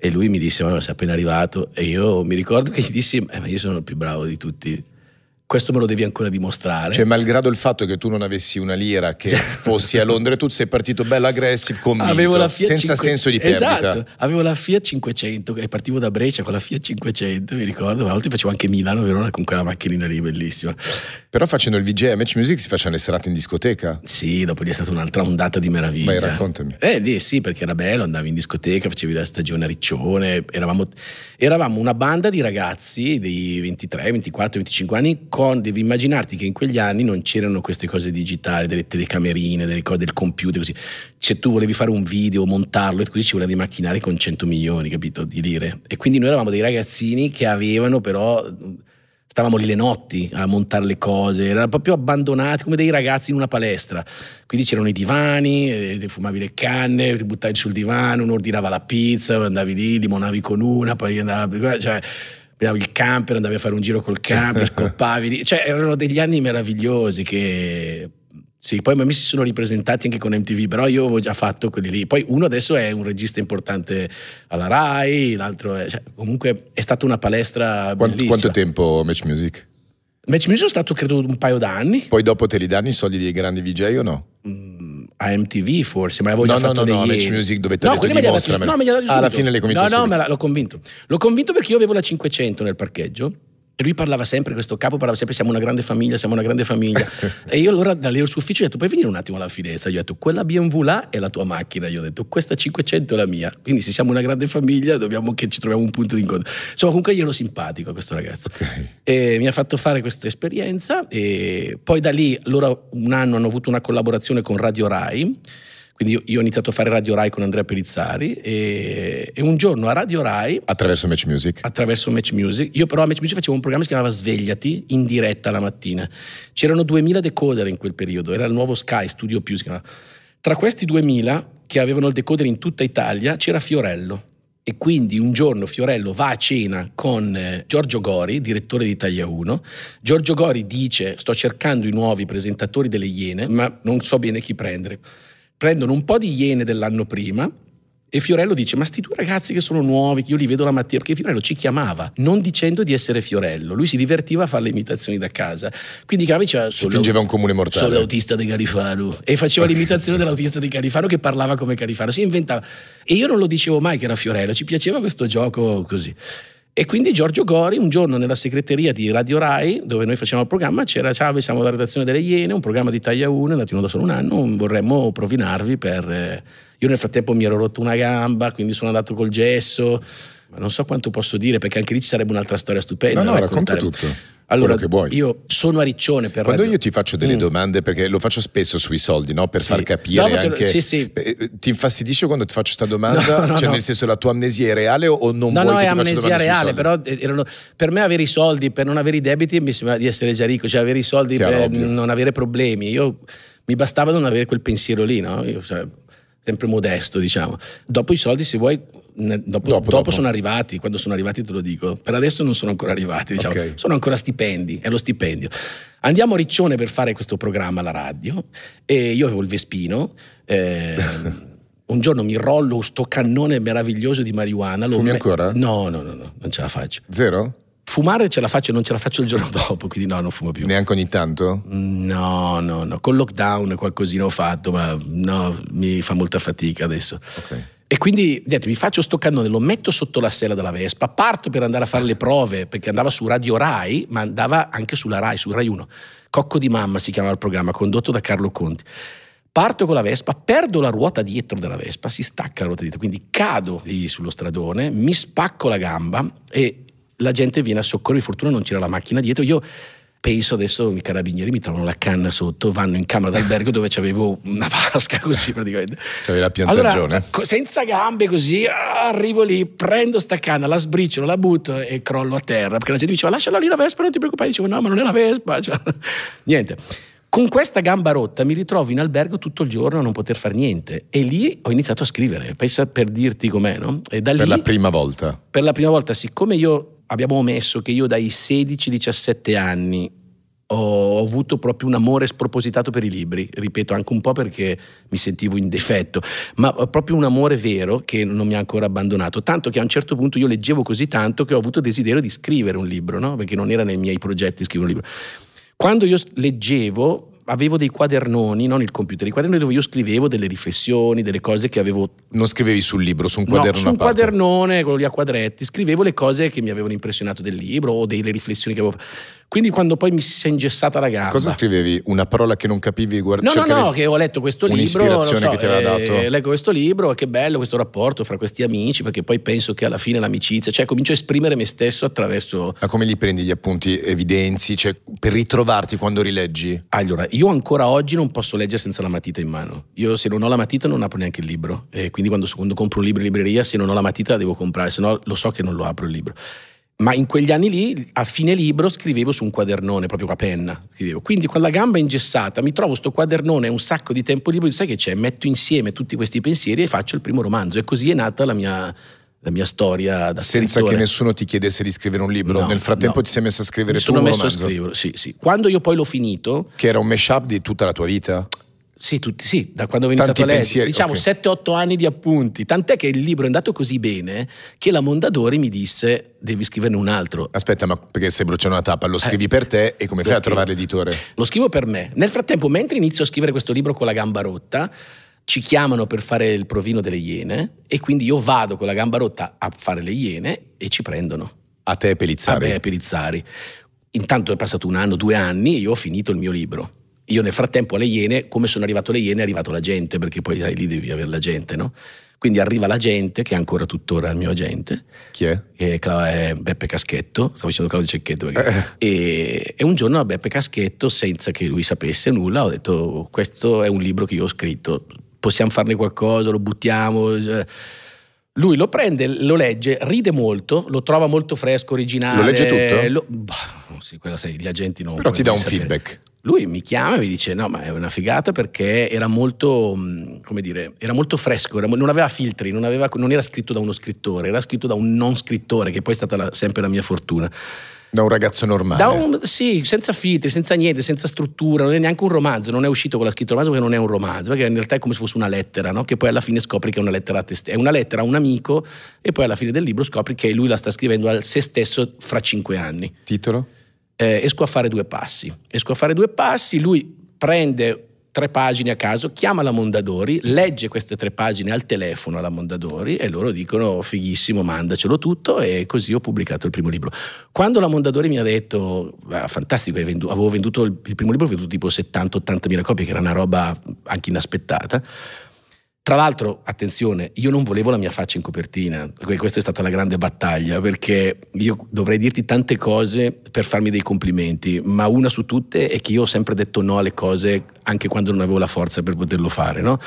E lui mi disse, ma sei appena arrivato. E io mi ricordo che gli dissi, eh, ma io sono il più bravo di tutti questo me lo devi ancora dimostrare. Cioè, malgrado il fatto che tu non avessi una lira, che cioè. fossi a Londra e tu sei partito bello aggressive, convinto, senza 5... senso di perdita. Esatto, avevo la Fiat 500 e partivo da Brescia con la Fiat 500, mi ricordo, a volte facevo anche Milano, Verona con quella macchinina lì bellissima. Però facendo il VJ a Match Music si facevano le serate in discoteca. Sì, dopo lì è stata un'altra ondata di meraviglia. Vai, raccontami. Eh, lì sì, perché era bello, andavi in discoteca, facevi la stagione a Riccione, eravamo, eravamo una banda di ragazzi dei 23, 24, 25 anni, con, devi immaginarti che in quegli anni non c'erano queste cose digitali, delle telecamerine, delle cose del computer, così. Se cioè, tu volevi fare un video, montarlo, e così ci volevi macchinare con 100 milioni, capito, di lire. E quindi noi eravamo dei ragazzini che avevano però stavamo lì le notti a montare le cose, erano proprio abbandonati come dei ragazzi in una palestra. Quindi c'erano i divani, eh, fumavi le canne, ti buttavi sul divano, uno ordinava la pizza, andavi lì, limonavi con una, poi andavi, eh, cioè, prendavi il camper, andavi a fare un giro col camper, scoppavi lì. Cioè, erano degli anni meravigliosi che sì, poi mi si sono ripresentati anche con MTV, però io avevo già fatto quelli lì. Poi uno adesso è un regista importante alla Rai, l'altro è... Cioè, comunque è stata una palestra quanto, quanto tempo Match Music? Match Music è stato credo un paio d'anni. Poi dopo te li danno i soldi dei grandi VJ o no? Mm, a MTV forse, ma avevo no, già no, fatto no, No, no, Match Music dove no, detto dimostramelo. No, me li ha dato subito. Alla fine l'hai convinto No, subito. no, l'ho convinto. L'ho convinto perché io avevo la 500 nel parcheggio e lui parlava sempre, questo capo parlava sempre, siamo una grande famiglia, siamo una grande famiglia. e io allora dal suo ufficio ho detto, puoi venire un attimo alla finestra? Gli ho detto, quella BMW là è la tua macchina, gli ho detto, questa 500 è la mia. Quindi se siamo una grande famiglia dobbiamo che ci troviamo un punto di incontro. Insomma, comunque io ero simpatico a questo ragazzo. Okay. E mi ha fatto fare questa esperienza e poi da lì loro un anno hanno avuto una collaborazione con Radio Rai quindi io, ho iniziato a fare Radio Rai con Andrea Pelizzari e, e, un giorno a Radio Rai... Attraverso Match Music? Attraverso Match Music. Io però a Match Music facevo un programma che si chiamava Svegliati in diretta la mattina. C'erano 2000 decoder in quel periodo, era il nuovo Sky Studio Plus. Tra questi 2000 che avevano il decoder in tutta Italia c'era Fiorello. E quindi un giorno Fiorello va a cena con eh, Giorgio Gori, direttore di Italia 1. Giorgio Gori dice: Sto cercando i nuovi presentatori delle Iene, ma non so bene chi prendere prendono un po' di iene dell'anno prima, e Fiorello dice: Ma sti due ragazzi che sono nuovi, che io li vedo la mattina, perché Fiorello ci chiamava, non dicendo di essere Fiorello. Lui si divertiva a fare le imitazioni da casa. Quindi Cavi cioè, si fingeva un comune mortale. Sono l'autista di Califano. E faceva l'imitazione dell'autista di Califano che parlava come Califano. Si inventava. E io non lo dicevo mai che era Fiorello, ci piaceva questo gioco così. E quindi Giorgio Gori un giorno nella segreteria di Radio Rai, dove noi facevamo il programma, c'era Ciao, siamo la redazione delle Iene, un programma di taglia 1, è andato in onda solo un anno, vorremmo provinarvi per... Eh, io nel frattempo mi ero rotto una gamba, quindi sono andato col gesso, ma non so quanto posso dire perché anche lì ci sarebbe un'altra storia stupenda. No, no, eh, racconta tutto. Allora, che vuoi. Io sono a Riccione per Quando radio... io ti faccio delle mm. domande, perché lo faccio spesso sui soldi, no? per sì. far capire no, anche. Sì, sì. Eh, eh, ti infastidisce quando ti faccio questa domanda? No, cioè, nel senso, la tua amnesia è reale o non no, vuoi no, che ti amnesia reale, però eh, erano... per me avere i soldi per non avere i debiti mi sembra di essere già ricco, cioè avere i soldi Chiaro, per ovvio. non avere problemi. Io mi bastava non avere quel pensiero lì, no? Io, cioè, sempre modesto, diciamo. Dopo i soldi, se vuoi, dopo, dopo, dopo, sono arrivati, quando sono arrivati te lo dico. Per adesso non sono ancora arrivati, diciamo. Okay. Sono ancora stipendi, è lo stipendio. Andiamo a Riccione per fare questo programma alla radio e io avevo il Vespino. Eh, un giorno mi rollo sto cannone meraviglioso di marijuana. Lo Fumi me- ancora? No, no, no, no, non ce la faccio. Zero? Fumare ce la faccio e non ce la faccio il giorno dopo, quindi no, non fumo più. Neanche ogni tanto? Mm, no, no, no. Col lockdown qualcosina ho fatto, ma no, mi fa molta fatica adesso. Okay. E quindi niente, mi faccio sto cannone, lo metto sotto la sella della Vespa, parto per andare a fare le prove, perché andava su Radio Rai, ma andava anche sulla Rai, su Rai 1. Cocco di mamma si chiamava il programma, condotto da Carlo Conti. Parto con la Vespa, perdo la ruota dietro della Vespa, si stacca la ruota dietro, quindi cado lì sullo stradone, mi spacco la gamba e la gente viene a soccorrere, fortuna non c'era la macchina dietro. Io penso adesso i carabinieri mi trovano la canna sotto, vanno in camera d'albergo dove c'avevo una vasca così praticamente. C'avevi la piantagione? Allora, senza gambe così, arrivo lì, prendo sta canna, la sbriciolo, la butto e crollo a terra, perché la gente diceva lasciala lì la Vespa, non ti preoccupare, dicevo no ma non è la Vespa, cioè, niente. Con questa gamba rotta mi ritrovo in albergo tutto il giorno a non poter fare niente e lì ho iniziato a scrivere, pensa per dirti com'è, no? E da per la prima volta. Per la prima volta, siccome io abbiamo omesso che io dai 16-17 anni ho avuto proprio un amore spropositato per i libri, ripeto anche un po' perché mi sentivo in defetto, ma proprio un amore vero che non mi ha ancora abbandonato, tanto che a un certo punto io leggevo così tanto che ho avuto desiderio di scrivere un libro, no? perché non era nei miei progetti scrivere un libro. Quando io leggevo, avevo dei quadernoni, non il computer, i quadernoni dove io scrivevo delle riflessioni, delle cose che avevo... Non scrivevi sul libro, su un quadernone? No, su un quadernone, quello lì a quadretti, scrivevo le cose che mi avevano impressionato del libro o delle riflessioni che avevo fatto. Quindi quando poi mi si è ingessata la gamba. Cosa scrivevi? Una parola che non capivi? Guard- no, no, no, che ho letto questo libro. L'ispirazione so, che ti aveva eh, dato. Leggo questo libro, che bello questo rapporto fra questi amici, perché poi penso che alla fine l'amicizia, cioè comincio a esprimere me stesso attraverso... Ma come li prendi gli appunti, evidenzi, cioè per ritrovarti quando rileggi? Allora, io ancora oggi non posso leggere senza la matita in mano. Io se non ho la matita non apro neanche il libro. E quindi quando, quando compro un libro in libreria, se non ho la matita la devo comprare, se no lo so che non lo apro il libro. Ma in quegli anni lì, a fine libro, scrivevo su un quadernone, proprio a penna. Scrivevo. Quindi con la gamba ingessata mi trovo sto quadernone, un sacco di tempo libero, sai che c'è? Metto insieme tutti questi pensieri e faccio il primo romanzo. E così è nata la mia, la mia storia da Senza scrittore. che nessuno ti chiedesse di scrivere un libro. No, Nel frattempo no. ti sei messo a scrivere Mi tu sono messo a scrivere, sì, sì. Quando io poi l'ho finito... Che era un mashup di tutta la tua vita? Sì, tutti, sì, da quando ho iniziato Tanti a leggere. Pensieri, diciamo okay. 7-8 anni di appunti. Tant'è che il libro è andato così bene che la Mondadori mi disse devi scriverne un altro. Aspetta, ma perché se bruciano una tappa, lo eh, scrivi eh, per te e come fai scrivo. a trovare l'editore? Lo scrivo per me. Nel frattempo, mentre inizio a scrivere questo libro con la gamba rotta, ci chiamano per fare il provino delle Iene e quindi io vado con la gamba rotta a fare le Iene e ci prendono. A te Pelizzari? A me Pelizzari. Intanto è passato un anno, due anni e io ho finito il mio libro. Io nel frattempo alle Iene, come sono arrivato alle Iene, è arrivato la gente, perché poi sai, lì devi avere la gente, no? Quindi arriva la gente, che è ancora tuttora il mio agente. Chi è? Che è, Beppe Caschetto, stavo dicendo Claudio Cecchetto. Perché... Eh. E, e, un giorno a Beppe Caschetto, senza che lui sapesse nulla, ho detto questo è un libro che io ho scritto, possiamo farne qualcosa, lo buttiamo... Cioè lui lo prende, lo legge, ride molto, lo trova molto fresco, originale. Lo legge tutto? Lo, boh, sì, quella sei, gli agenti non... Però ti dà un sapere. feedback. Lui mi chiama e mi dice no ma è una figata perché era molto, mm, come dire, era molto fresco, era, non aveva filtri, non, aveva, non, era scritto da uno scrittore, era scritto da un non scrittore che poi è stata la, sempre la mia fortuna. Da un ragazzo normale. Un, sì, senza filtri, senza niente, senza struttura, non è neanche un romanzo, non è uscito con la scritta romanzo perché non è un romanzo, perché in realtà è come se fosse una lettera, no? che poi alla fine scopri che è una lettera a te è una lettera a un amico e poi alla fine del libro scopri che lui la sta scrivendo a se stesso fra cinque anni. Titolo? Eh, esco a fare due passi. Esco a fare due passi, lui prende tre pagine a caso, chiama la Mondadori, legge queste tre pagine al telefono alla Mondadori e loro dicono oh, fighissimo, mandacelo tutto e così ho pubblicato il primo libro. Quando la Mondadori mi ha detto, ah, fantastico, venduto, avevo venduto il, il primo libro, ho venduto tipo 70-80 mila copie, che era una roba anche inaspettata tra l'altro, attenzione, io non volevo la mia faccia in copertina, questa è stata la grande battaglia, perché io dovrei dirti tante cose per farmi dei complimenti, ma una su tutte è che io ho sempre detto no alle cose anche quando non avevo la forza per poterlo fare, no?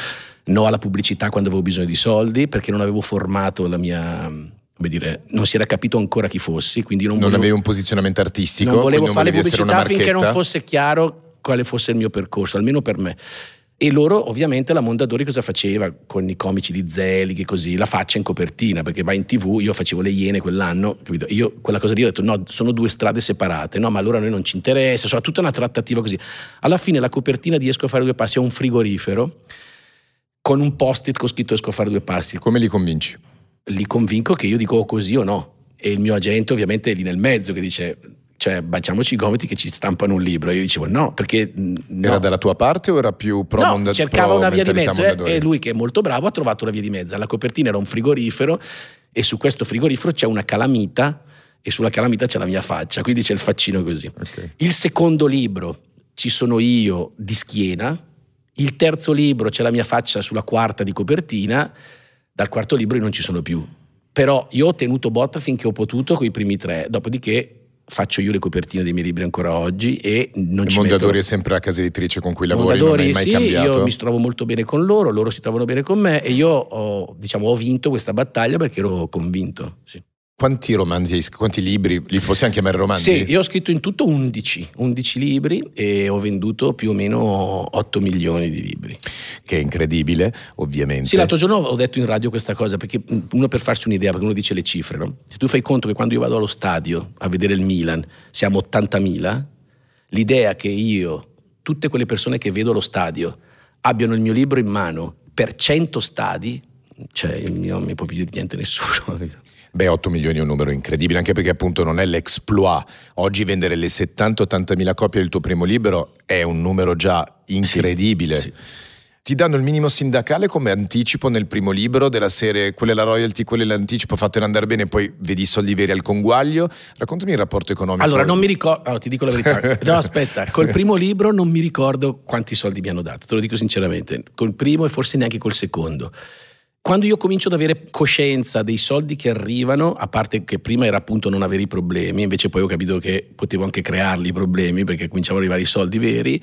No alla pubblicità quando avevo bisogno di soldi, perché non avevo formato la mia come Dire, non si era capito ancora chi fossi, quindi non, non volevo, avevi un posizionamento artistico. Non volevo non fare pubblicità finché non fosse chiaro quale fosse il mio percorso, almeno per me. E loro, ovviamente, la Mondadori cosa faceva con i comici di Zelig e così? La faccia in copertina, perché va in tv, io facevo le Iene quell'anno, capito? Io quella cosa lì ho detto, no, sono due strade separate, no, ma allora a noi non ci interessa, insomma, tutta una trattativa così. Alla fine la copertina di Esco a fare due passi è un frigorifero con un post-it con scritto Esco a fare due passi. Come li convinci? Li convinco che io dico così o no. E il mio agente ovviamente è lì nel mezzo che dice cioè baciamoci i gomiti che ci stampano un libro. Io dicevo no, perché... Mm, no. Era dalla tua parte o era più pro no, monda- cercava una via di mezzo eh, e lui che è molto bravo ha trovato la via di mezzo. La copertina era un frigorifero e su questo frigorifero c'è una calamita e sulla calamita c'è la mia faccia, quindi c'è il faccino così. Okay. Il secondo libro ci sono io di schiena, il terzo libro c'è la mia faccia sulla quarta di copertina, dal quarto libro io non ci sono più. Però io ho tenuto botta finché ho potuto con i primi tre, dopodiché faccio io le copertine dei miei libri ancora oggi e non e ci Mondadori metto... è sempre la casa editrice con cui lavori, Mondadori, non mai sì, cambiato. io mi trovo molto bene con loro, loro si trovano bene con me e io ho, diciamo, ho vinto questa battaglia perché ero convinto, sì. Quanti romanzi hai scritto? Quanti libri? Li possiamo chiamare romanzi? Sì, io ho scritto in tutto 11, 11 libri e ho venduto più o meno 8 milioni di libri. Che è incredibile, ovviamente. Sì, l'altro giorno ho detto in radio questa cosa, perché mm, uno per farsi un'idea, perché uno dice le cifre, no? Se tu fai conto che quando io vado allo stadio a vedere il Milan, siamo 80.000, l'idea che io, tutte quelle persone che vedo allo stadio, abbiano il mio libro in mano per 100 stadi, cioè non mi può più dire niente nessuno. Beh, 8 milioni è un numero incredibile, anche perché appunto non è l'exploit. Oggi vendere le 70-80 mila copie del tuo primo libro è un numero già incredibile. Sì, sì. Ti danno il minimo sindacale come anticipo nel primo libro della serie quella è la royalty, quella è l'anticipo, fatela andare bene, poi vedi i soldi veri al conguaglio. Raccontami il rapporto economico. Allora, non mi ricordo, allora, ti dico la verità. No, aspetta, col primo libro non mi ricordo quanti soldi mi hanno dato, te lo dico sinceramente, col primo e forse neanche col secondo quando io comincio ad avere coscienza dei soldi che arrivano, a parte che prima era appunto non avere i problemi, invece poi ho capito che potevo anche crearli i problemi perché cominciavano ad arrivare i soldi veri,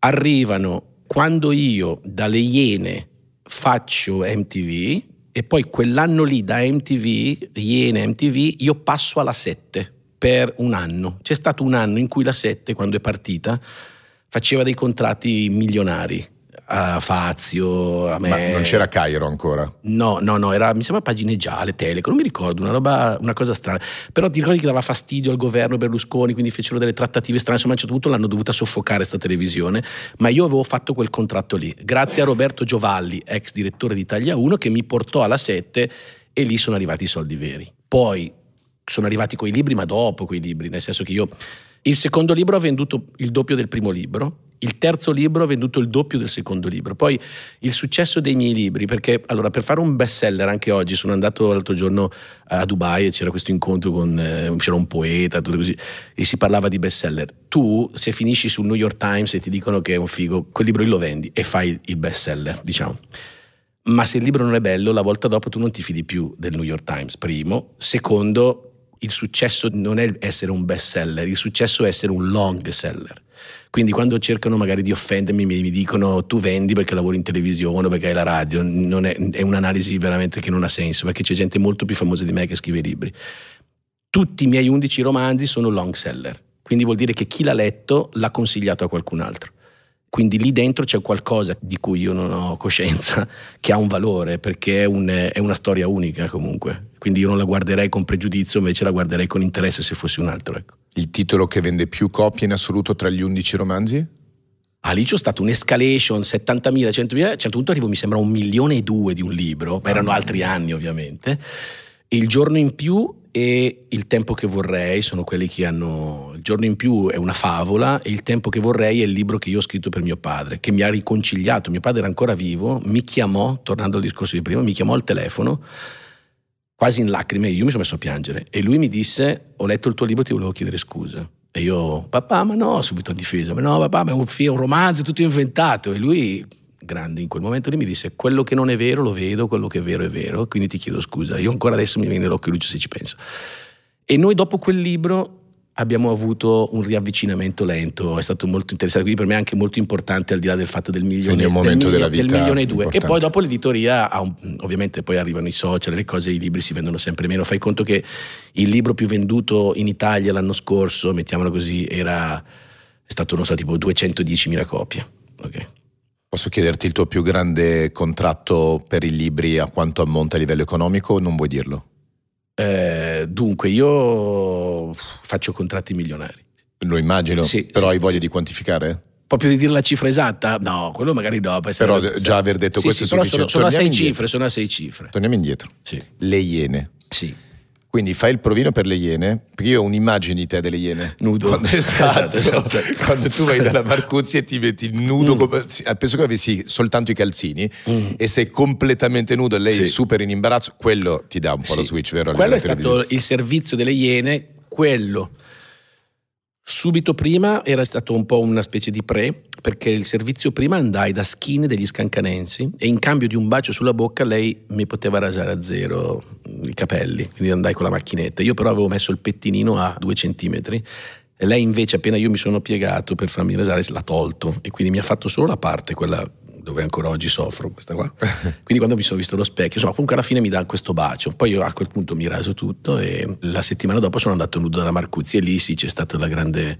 arrivano quando io dalle Iene faccio MTV e poi quell'anno lì da MTV, Iene MTV, io passo alla 7 per un anno. C'è stato un anno in cui la 7, quando è partita, faceva dei contratti milionari a Fazio, a me. Ma non c'era Cairo ancora? No, no, no, era, mi sembra pagine gialle, Teleco, non mi ricordo, una roba, una cosa strana. Però ti ricordi che dava fastidio al governo Berlusconi, quindi fecero delle trattative strane, insomma a un certo punto l'hanno dovuta soffocare sta televisione, ma io avevo fatto quel contratto lì, grazie a Roberto Giovalli, ex direttore di Italia 1, che mi portò alla 7 e lì sono arrivati i soldi veri. Poi sono arrivati quei libri, ma dopo quei libri, nel senso che io... Il secondo libro ha venduto il doppio del primo libro, il terzo libro ha venduto il doppio del secondo libro. Poi il successo dei miei libri, perché allora per fare un best seller anche oggi sono andato l'altro giorno a Dubai e c'era questo incontro con eh, c'era un poeta tutto così, e si parlava di best seller. Tu se finisci sul New York Times e ti dicono che è un figo, quel libro lo vendi e fai il best seller, diciamo. Ma se il libro non è bello, la volta dopo tu non ti fidi più del New York Times, primo. Secondo, il successo non è essere un best seller, il successo è essere un long seller. Quindi quando cercano magari di offendermi mi, mi dicono tu vendi perché lavori in televisione o perché hai la radio, è, è un'analisi veramente che non ha senso perché c'è gente molto più famosa di me che scrive libri. Tutti i miei 11 romanzi sono long seller, quindi vuol dire che chi l'ha letto l'ha consigliato a qualcun altro. Quindi lì dentro c'è qualcosa di cui io non ho coscienza, che ha un valore, perché è, un, è, una storia unica comunque. Quindi io non la guarderei con pregiudizio, invece la guarderei con interesse se fossi un altro. Ecco. Il titolo che vende più copie in assoluto tra gli 11 romanzi? Ah, lì c'è stata un'escalation, 70.000, 100.000, a un certo punto arrivo mi sembra un milione e due di un libro, ma erano ah. altri anni ovviamente, il giorno in più e il tempo che vorrei sono quelli che hanno... Il giorno in più è una favola e il tempo che vorrei è il libro che io ho scritto per mio padre, che mi ha riconciliato, mio padre era ancora vivo, mi chiamò, tornando al discorso di prima, mi chiamò al telefono quasi in lacrime, io mi sono messo a piangere e lui mi disse ho letto il tuo libro ti volevo chiedere scusa. E io, papà, ma no, subito a difesa, ma no, papà, ma è un, film, un romanzo, tutto inventato. E lui, grande, in quel momento lì mi disse, quello che non è vero lo vedo, quello che è vero è vero, quindi ti chiedo scusa. Io ancora adesso mi viene l'occhio luce se ci penso. E noi dopo quel libro abbiamo avuto un riavvicinamento lento, è stato molto interessante, quindi per me è anche molto importante al di là del fatto del milione, del milione, della vita del milione e due. E poi dopo l'editoria, ovviamente poi arrivano i social, le cose, i libri si vendono sempre meno, fai conto che il libro più venduto in Italia l'anno scorso, mettiamolo così, era, è stato, non so, tipo 210.000 copie. Okay. Posso chiederti il tuo più grande contratto per i libri a quanto ammonta a livello economico? Non vuoi dirlo? Eh, dunque, io faccio contratti milionari. Lo immagino, sì, però sì, hai voglia sì. di quantificare? Proprio di dire la cifra esatta? No, quello magari no. Però già aver detto questo sì, è sufficiente. Sono, sono a sei indietro. cifre, sono a sei cifre. Torniamo indietro. Le iene. Sì. Quindi fai il provino per le iene, perché io ho un'immagine di te delle iene. Nudo. Quando, esatto, esatto, esatto. esatto. quando tu vai dalla Marcuzzi e ti metti nudo, mm. penso che avessi soltanto i calzini mm. e sei completamente nudo e lei sì. è super in imbarazzo, quello ti dà un po' sì. lo switch, vero? Quello è stato il servizio delle iene, quello Subito prima era stato un po' una specie di pre, perché il servizio prima andai da skin degli scancanensi e in cambio di un bacio sulla bocca lei mi poteva rasare a zero i capelli, quindi andai con la macchinetta. Io però avevo messo il pettinino a due centimetri e lei invece appena io mi sono piegato per farmi rasare l'ha tolto e quindi mi ha fatto solo la parte, quella dove ancora oggi soffro questa qua. Quindi quando mi sono visto allo specchio, insomma, comunque alla fine mi dà questo bacio. Poi io a quel punto mi raso tutto e la settimana dopo sono andato nudo dalla Marcuzzi e lì sì c'è stata la grande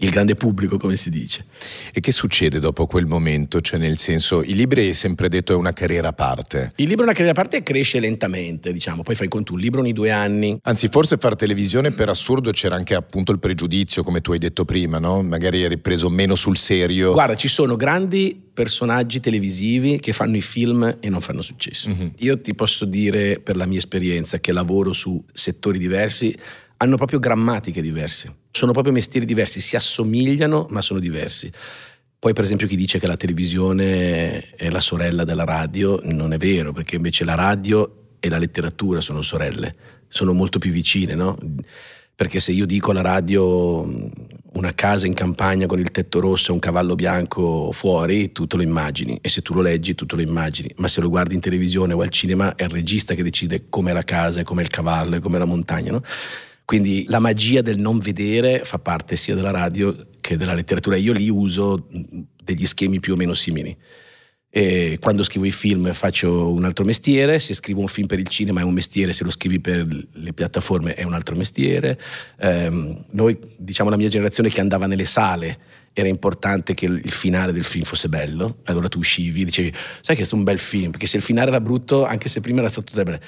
il grande pubblico, come si dice. E che succede dopo quel momento? Cioè, nel senso, i libri è sempre detto è una carriera a parte. Il libro è una carriera a parte e cresce lentamente, diciamo, poi fai conto un libro ogni due anni. Anzi, forse fare televisione per assurdo c'era anche appunto il pregiudizio, come tu hai detto prima, no? Magari eri preso meno sul serio. Guarda, ci sono grandi personaggi televisivi che fanno i film e non fanno successo. Mm-hmm. Io ti posso dire per la mia esperienza che lavoro su settori diversi hanno proprio grammatiche diverse, sono proprio mestieri diversi, si assomigliano ma sono diversi. Poi per esempio chi dice che la televisione è la sorella della radio non è vero, perché invece la radio e la letteratura sono sorelle, sono molto più vicine, no? Perché se io dico alla radio mm, una casa in campagna con il tetto rosso e un cavallo bianco fuori, tu te lo immagini e se tu lo leggi tu te lo immagini, ma se lo guardi in televisione o al cinema è il regista che decide com'è la casa, com'è il cavallo e com'è la montagna, no? Quindi la magia del non vedere fa parte sia della radio che della letteratura. Io lì uso mm, degli schemi più o meno simili. E quando scrivo i film faccio un altro mestiere, se scrivo un film per il cinema è un mestiere, se lo scrivi per le piattaforme è un altro mestiere. Ehm, noi, diciamo la mia generazione che andava nelle sale, era importante che il finale del film fosse bello, allora tu uscivi e dicevi, sai che è stato un bel film, perché se il finale era brutto, anche se prima era stato... Debole,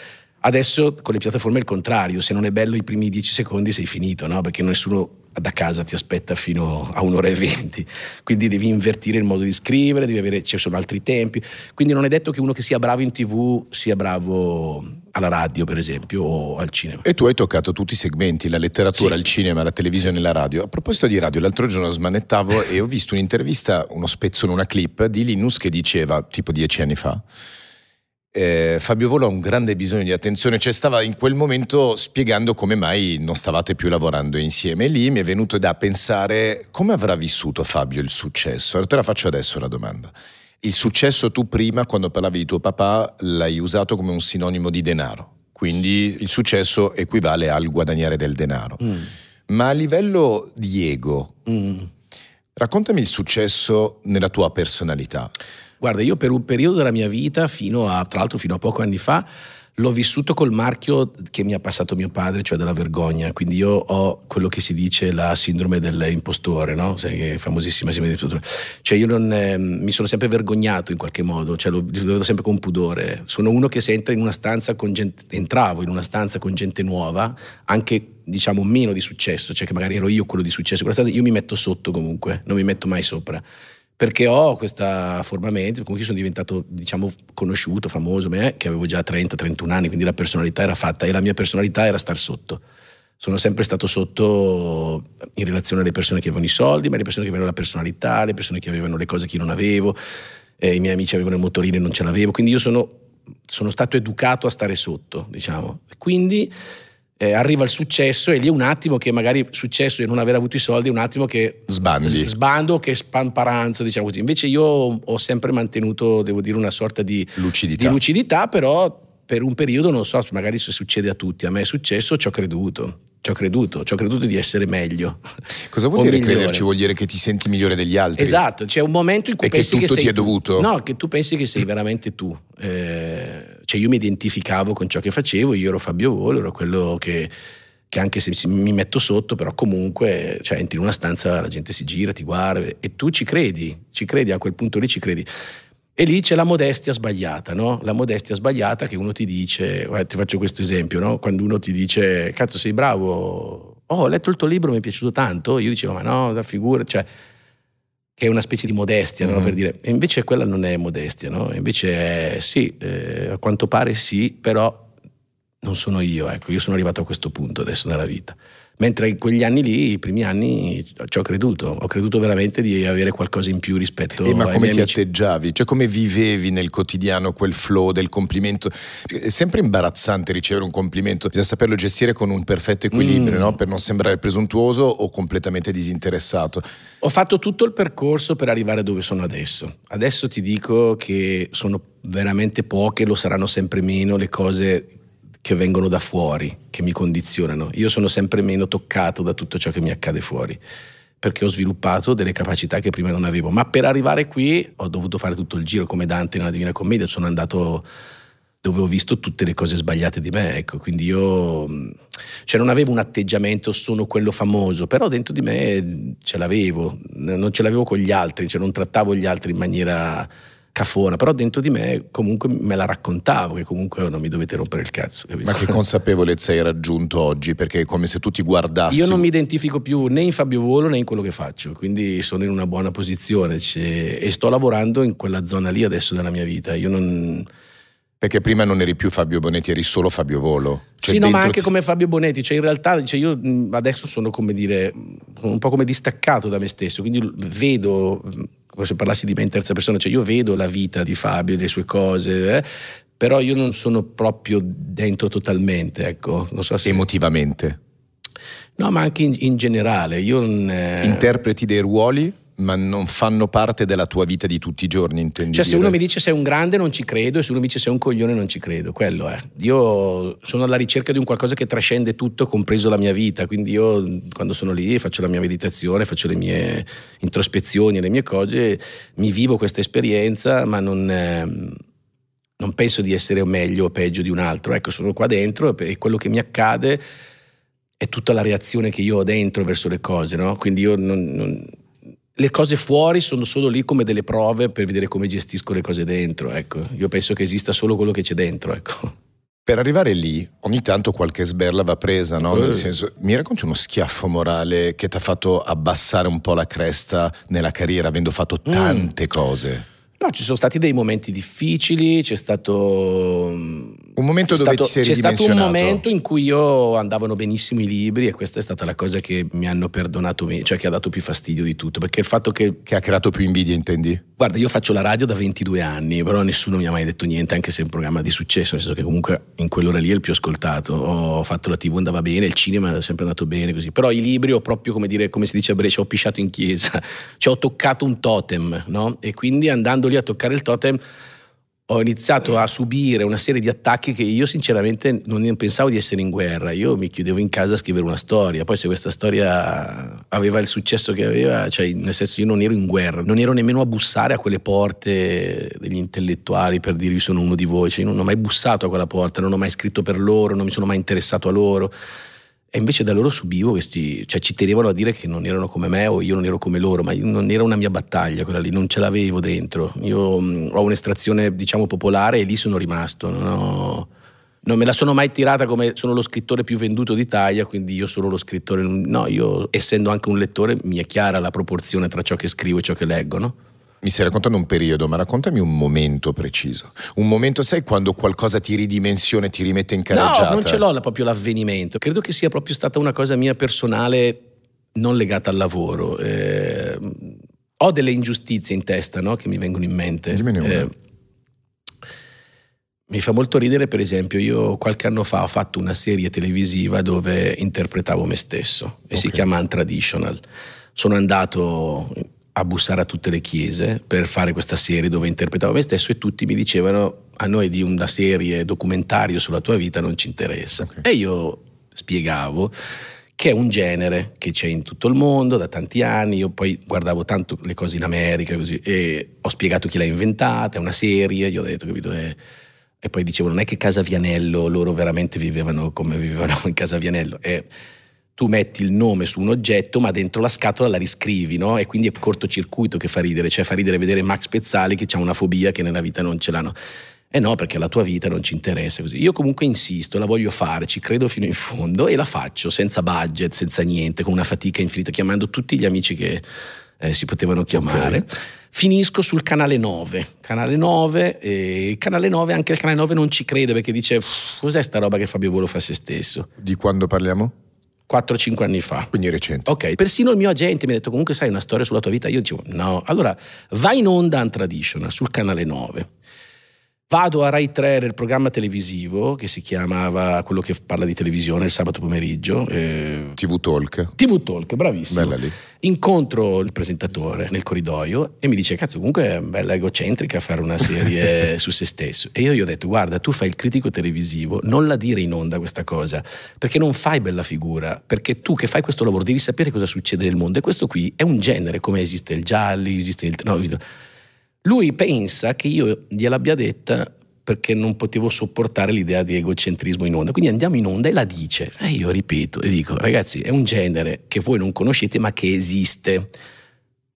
Adesso con le piattaforme è il contrario, se non è bello i primi dieci secondi sei finito, no? perché nessuno da casa ti aspetta fino a un'ora e venti, quindi devi invertire il modo di scrivere, devi avere, ci sono altri tempi, quindi non è detto che uno che sia bravo in tv sia bravo alla radio per esempio o al cinema. E tu hai toccato tutti i segmenti, la letteratura, sì. il cinema, la televisione e la radio. A proposito di radio, l'altro giorno smanettavo e ho visto un'intervista, uno spezzone, una clip di Linus che diceva tipo dieci anni fa eh, Fabio Volo ha un grande bisogno di attenzione, cioè stava in quel momento spiegando come mai non stavate più lavorando insieme. lì mi è venuto da pensare come avrà vissuto Fabio il successo. Allora te la faccio adesso la domanda. Il successo tu prima, quando parlavi di tuo papà, l'hai usato come un sinonimo di denaro, quindi il successo equivale al guadagnare del denaro. Mm. Ma a livello di ego, mm. raccontami il successo nella tua personalità. Guarda, io per un periodo della mia vita, fino a, tra l'altro fino a pochi anni fa, l'ho vissuto col marchio che mi ha passato mio padre, cioè della vergogna. Quindi io ho quello che si dice la sindrome dell'impostore, no? Sei famosissima sindrome dell'impostore. Cioè io non, eh, mi sono sempre vergognato in qualche modo, cioè lo, lo, vedo sempre con pudore. Sono uno che se entra in una stanza con gente, entravo in una stanza con gente nuova, anche diciamo meno di successo, cioè che magari ero io quello di successo, stanza, io mi metto sotto comunque, non mi metto mai sopra perché ho questa forma mentis, comunque sono diventato diciamo conosciuto, famoso, me, che avevo già 30-31 anni, quindi la personalità era fatta e la mia personalità era star sotto. Sono sempre stato sotto in relazione alle persone che avevano i soldi, ma le persone che avevano la personalità, le persone che avevano le cose che io non avevo, eh, i miei amici avevano il motorino e non ce l'avevo, quindi io sono, sono stato educato a stare sotto, diciamo. Quindi eh, arriva il successo e lì un attimo che magari successo e non aver avuto i soldi un attimo che Sbandi. sbando, che spamparanzo, diciamo così. Invece io ho sempre mantenuto, devo dire, una sorta di lucidità, di lucidità però per un periodo non so, magari se succede a tutti, a me è successo, ci ho creduto ci ho creduto, ci ho creduto di essere meglio. Cosa vuol dire migliore. crederci? Vuol dire che ti senti migliore degli altri. Esatto, c'è un momento in cui e pensi che tutto che sei ti è dovuto. No, che tu pensi che sei veramente tu. Eh, cioè io mi identificavo con ciò che facevo, io ero Fabio Volo, ero quello che, che anche se mi metto sotto, però comunque cioè, entri in una stanza, la gente si gira, ti guarda e tu ci credi, ci credi, a quel punto lì ci credi. E lì c'è la modestia sbagliata, no? La modestia sbagliata che uno ti dice, guarda, ti faccio questo esempio, no? Quando uno ti dice, cazzo sei bravo, oh ho letto il tuo libro, mi è piaciuto tanto, io dicevo, ma no, da figura, cioè che è una specie di modestia, mm. no? per mm. dire. E invece quella non è modestia, no? Invece è, sì, eh, a quanto pare sì, però non sono io, ecco, io sono arrivato a questo punto adesso nella vita. Mentre in quegli anni lì, i primi anni, ci ho creduto, ho creduto veramente di avere qualcosa in più rispetto a... Eh, ma come ti amici. atteggiavi? Cioè come vivevi nel quotidiano quel flow del complimento? È sempre imbarazzante ricevere un complimento, bisogna saperlo gestire con un perfetto equilibrio, mm. no? per non sembrare presuntuoso o completamente disinteressato. Ho fatto tutto il percorso per arrivare dove sono adesso. Adesso ti dico che sono veramente poche, lo saranno sempre meno le cose che vengono da fuori, che mi condizionano. Io sono sempre meno toccato da tutto ciò che mi accade fuori, perché ho sviluppato delle capacità che prima non avevo. Ma per arrivare qui ho dovuto fare tutto il giro, come Dante nella Divina Commedia, sono andato dove ho visto tutte le cose sbagliate di me, ecco, quindi io cioè non avevo un atteggiamento sono quello famoso, però dentro di me ce l'avevo, non ce l'avevo con gli altri, cioè non trattavo gli altri in maniera cafona, però dentro di me comunque me la raccontavo che comunque non mi dovete rompere il cazzo. Capito? Ma che consapevolezza hai raggiunto oggi? Perché è come se tu ti guardassi. Io non mi identifico più né in Fabio Volo né in quello che faccio, quindi sono in una buona posizione cioè, e sto lavorando in quella zona lì adesso della mia vita. Io non perché prima non eri più Fabio Bonetti, eri solo Fabio Volo. Cioè sì, no, ma anche come Fabio Bonetti, cioè in realtà cioè io mm, adesso sono come dire mm, un po' come distaccato da me stesso, quindi vedo, mm, come se parlassi di me in terza persona, cioè io vedo la vita di Fabio, le sue cose, eh, però io non sono proprio dentro totalmente, ecco. So se... Emotivamente? No, ma anche in, in generale. Io, eh... Interpreti dei ruoli? ma non fanno parte della tua vita di tutti i giorni, intendi? Cioè, dire? se uno mi dice sei un grande non ci credo, e se uno mi dice sei un coglione non ci credo, quello è. Io sono alla ricerca di un qualcosa che trascende tutto, compreso la mia vita. Quindi io quando sono lì faccio la mia meditazione, faccio le mie introspezioni, le mie cose, mi vivo questa esperienza, ma non. Ehm, non penso di essere meglio o peggio di un altro, ecco, sono qua dentro e quello che mi accade è tutta la reazione che io ho dentro verso le cose, no? Quindi io non, non le cose fuori sono solo lì come delle prove per vedere come gestisco le cose dentro. Ecco. Io penso che esista solo quello che c'è dentro. Ecco. Per arrivare lì, ogni tanto qualche sberla va presa, no? Nel eh. senso, mi racconti uno schiaffo morale che ti ha fatto abbassare un po' la cresta nella carriera, avendo fatto mm. tante mm. cose? No, ci sono stati dei momenti difficili, c'è stato un momento dove stato, ti sei C'è stato un momento in cui io andavano benissimo i libri e questa è stata la cosa che mi hanno perdonato, cioè che ha dato più fastidio di tutto, perché il fatto che... Che ha creato più invidia, intendi? Guarda, io faccio la radio da 22 anni, però nessuno mi ha mai detto niente, anche se è un programma di successo, nel senso che comunque in quell'ora lì è il più ascoltato. Ho fatto la TV, andava bene, il cinema è sempre andato bene, così. Però i libri ho proprio, come dire, come si dice a Brescia, ho pisciato in chiesa, cioè ho toccato un totem, no? E quindi andando lì a toccare il totem ho iniziato a subire una serie di attacchi che io sinceramente non pensavo di essere in guerra, io mi chiudevo in casa a scrivere una storia, poi se questa storia aveva il successo che aveva, cioè nel senso io non ero in guerra, non ero nemmeno a bussare a quelle porte degli intellettuali per dirvi sono uno di voi, cioè, io non ho mai bussato a quella porta, non ho mai scritto per loro, non mi sono mai interessato a loro, e invece da loro subivo questi, cioè ci tenevano a dire che non erano come me o io non ero come loro, ma non era una mia battaglia quella lì, non ce l'avevo dentro. Io mh, mm, ho un'estrazione, diciamo, popolare e lì sono rimasto. Non, ho, non me la sono mai tirata come sono lo scrittore più venduto d'Italia, quindi io sono lo scrittore. No, io essendo anche un lettore mi è chiara la proporzione tra ciò che scrivo e ciò che leggo, no? mi stai raccontando un periodo, ma raccontami un momento preciso. Un momento, sai, quando qualcosa ti ridimensiona, ti rimette in carreggiata? No, non ce l'ho proprio l'avvenimento. Credo che sia proprio stata una cosa mia personale, non legata al lavoro. Eh, ho delle ingiustizie in testa, no? Che mi vengono in mente. Dimmene una. Eh, mi fa molto ridere, per esempio, io qualche anno fa ho fatto una serie televisiva dove interpretavo me stesso e okay. si chiama Untraditional. Sono andato a bussare a tutte le chiese per fare questa serie dove interpretavo me stesso e tutti mi dicevano a noi di una serie documentario sulla tua vita non ci interessa. Okay. E io spiegavo che è un genere che c'è in tutto il mondo da tanti anni, io poi guardavo tanto le cose in America così, e ho spiegato chi l'ha inventata, è una serie, gli ho detto, capito, è... e poi dicevo non è che Casa Vianello, loro veramente vivevano come vivevano in Casa Vianello. È tu metti il nome su un oggetto, ma dentro la scatola la riscrivi, no? E quindi è cortocircuito che fa ridere, cioè fa ridere vedere Max Pezzali che ha una fobia che nella vita non ce l'hanno. Eh no, perché la tua vita non ci interessa così. Io comunque insisto, la voglio fare, ci credo fino in fondo e la faccio senza budget, senza niente, con una fatica infinita, chiamando tutti gli amici che eh, si potevano chiamare. Okay. Finisco sul canale 9. Canale 9, eh, canale 9, anche il canale 9 non ci crede perché dice cos'è sta roba che Fabio Volo fa se stesso. Di quando parliamo? 4-5 anni fa. Quindi recente. Ok, persino il mio agente mi ha detto comunque sai una storia sulla tua vita, io dicevo no, allora vai in onda un traditional sul canale 9 Vado a Rai 3 nel programma televisivo che si chiamava quello che parla di televisione il sabato pomeriggio. Eh, TV Talk. TV Talk, bravissimo. Bella lì. Incontro il presentatore nel corridoio e mi dice: Cazzo, comunque è bella egocentrica fare una serie su se stesso. E io gli ho detto: Guarda, tu fai il critico televisivo, non la dire in onda questa cosa perché non fai bella figura. Perché tu che fai questo lavoro devi sapere cosa succede nel mondo. E questo qui è un genere, come esiste il gialli, esiste il. No, lui pensa che io gliel'abbia detta perché non potevo sopportare l'idea di egocentrismo in onda. Quindi andiamo in onda e la dice. E io ripeto e dico, ragazzi, è un genere che voi non conoscete ma che esiste.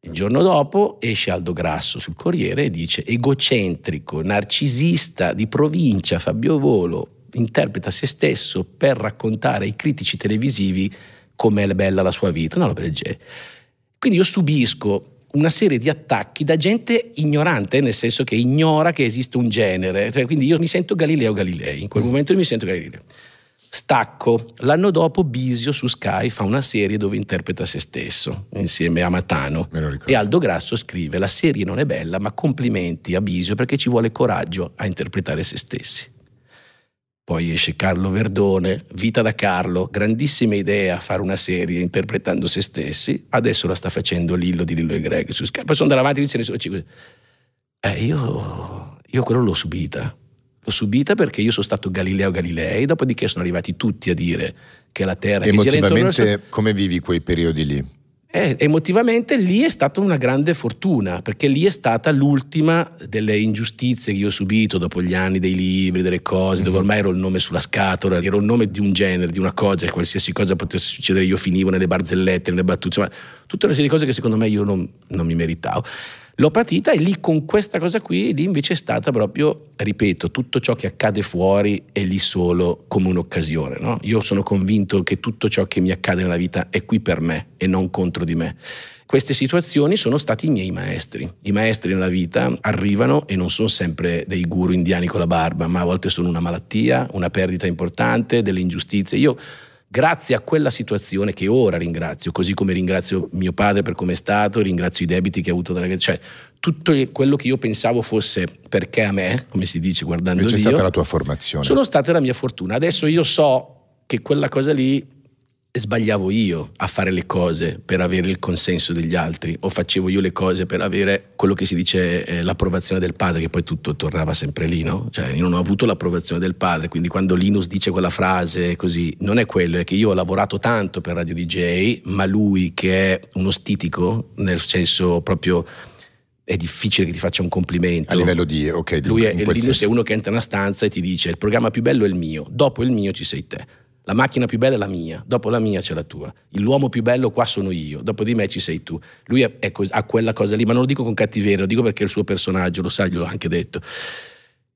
Il giorno dopo esce Aldo Grasso sul Corriere e dice egocentrico, narcisista di provincia Fabio Volo interpreta se stesso per raccontare ai critici televisivi com'è bella la sua vita, una roba Quindi io subisco una serie di attacchi da gente ignorante, nel senso che ignora che esiste un genere. Cioè, quindi io mi sento Galileo Galilei, in quel mm. momento io mi sento Galileo. Stacco. L'anno dopo Bisio su Sky fa una serie dove interpreta se stesso, insieme a Matano. E Aldo Grasso scrive, la serie non è bella, ma complimenti a Bisio perché ci vuole coraggio a interpretare se stessi. Poi esce Carlo Verdone, Vita da Carlo, grandissima idea fare una serie interpretando se stessi, adesso la sta facendo Lillo di Lillo e Greg su Skype, poi sono andato avanti e dice Eh, io, io quello l'ho subita, l'ho subita perché io sono stato Galileo Galilei, dopodiché sono arrivati tutti a dire che la Terra... è. Emotivamente che gira intorno... come vivi quei periodi lì? Eh, emotivamente lì è stata una grande fortuna, perché lì è stata l'ultima delle ingiustizie che io ho subito dopo gli anni dei libri, delle cose, mm-hmm. dove mhm. ormai ero il nome sulla scatola, ero il nome di un genere, di una cosa, qualsiasi cosa potesse succedere, io finivo nelle barzellette, nelle battute, insomma, tutta una serie di cose che secondo me io non, non mi meritavo l'ho patita e lì con questa cosa qui, lì invece è stata proprio, ripeto, tutto ciò che accade fuori è lì solo come un'occasione. No? Io sono convinto che tutto ciò che mi accade nella vita è qui per me e non contro di me. Queste situazioni sono stati i miei maestri. I maestri nella vita arrivano e non sono sempre dei guru indiani con la barba, ma a volte sono una malattia, una perdita importante, delle ingiustizie. Io grazie a quella situazione che ora ringrazio, così come ringrazio mio padre per come è stato, ringrazio i debiti che ha avuto dalla cioè tutto quello che io pensavo fosse perché a me, come si dice guardando Invece Dio, è stata la tua formazione. Sono state la mia fortuna. Adesso io so che quella cosa lì sbagliavo io a fare le cose per avere il consenso degli altri o facevo io le cose per avere quello che si dice eh, l'approvazione del padre, che poi tutto tornava sempre lì, no? Cioè io non ho avuto l'approvazione del padre, quindi quando Linus dice quella frase così, non è quello, è che io ho lavorato tanto per Radio DJ, ma lui che è uno stitico, nel senso proprio è difficile che ti faccia un complimento. A livello di, ok, di, lui è, Linus senso. è uno che entra in una stanza e ti dice il programma più bello è il mio, dopo il mio ci sei te la macchina più bella è la mia, dopo la mia c'è la tua. L'uomo più bello qua sono io, dopo di me ci sei tu. Lui è, co- ha quella cosa lì, ma non lo dico con cattiveria, lo dico perché è il suo personaggio, lo sa, gliel'ho anche detto.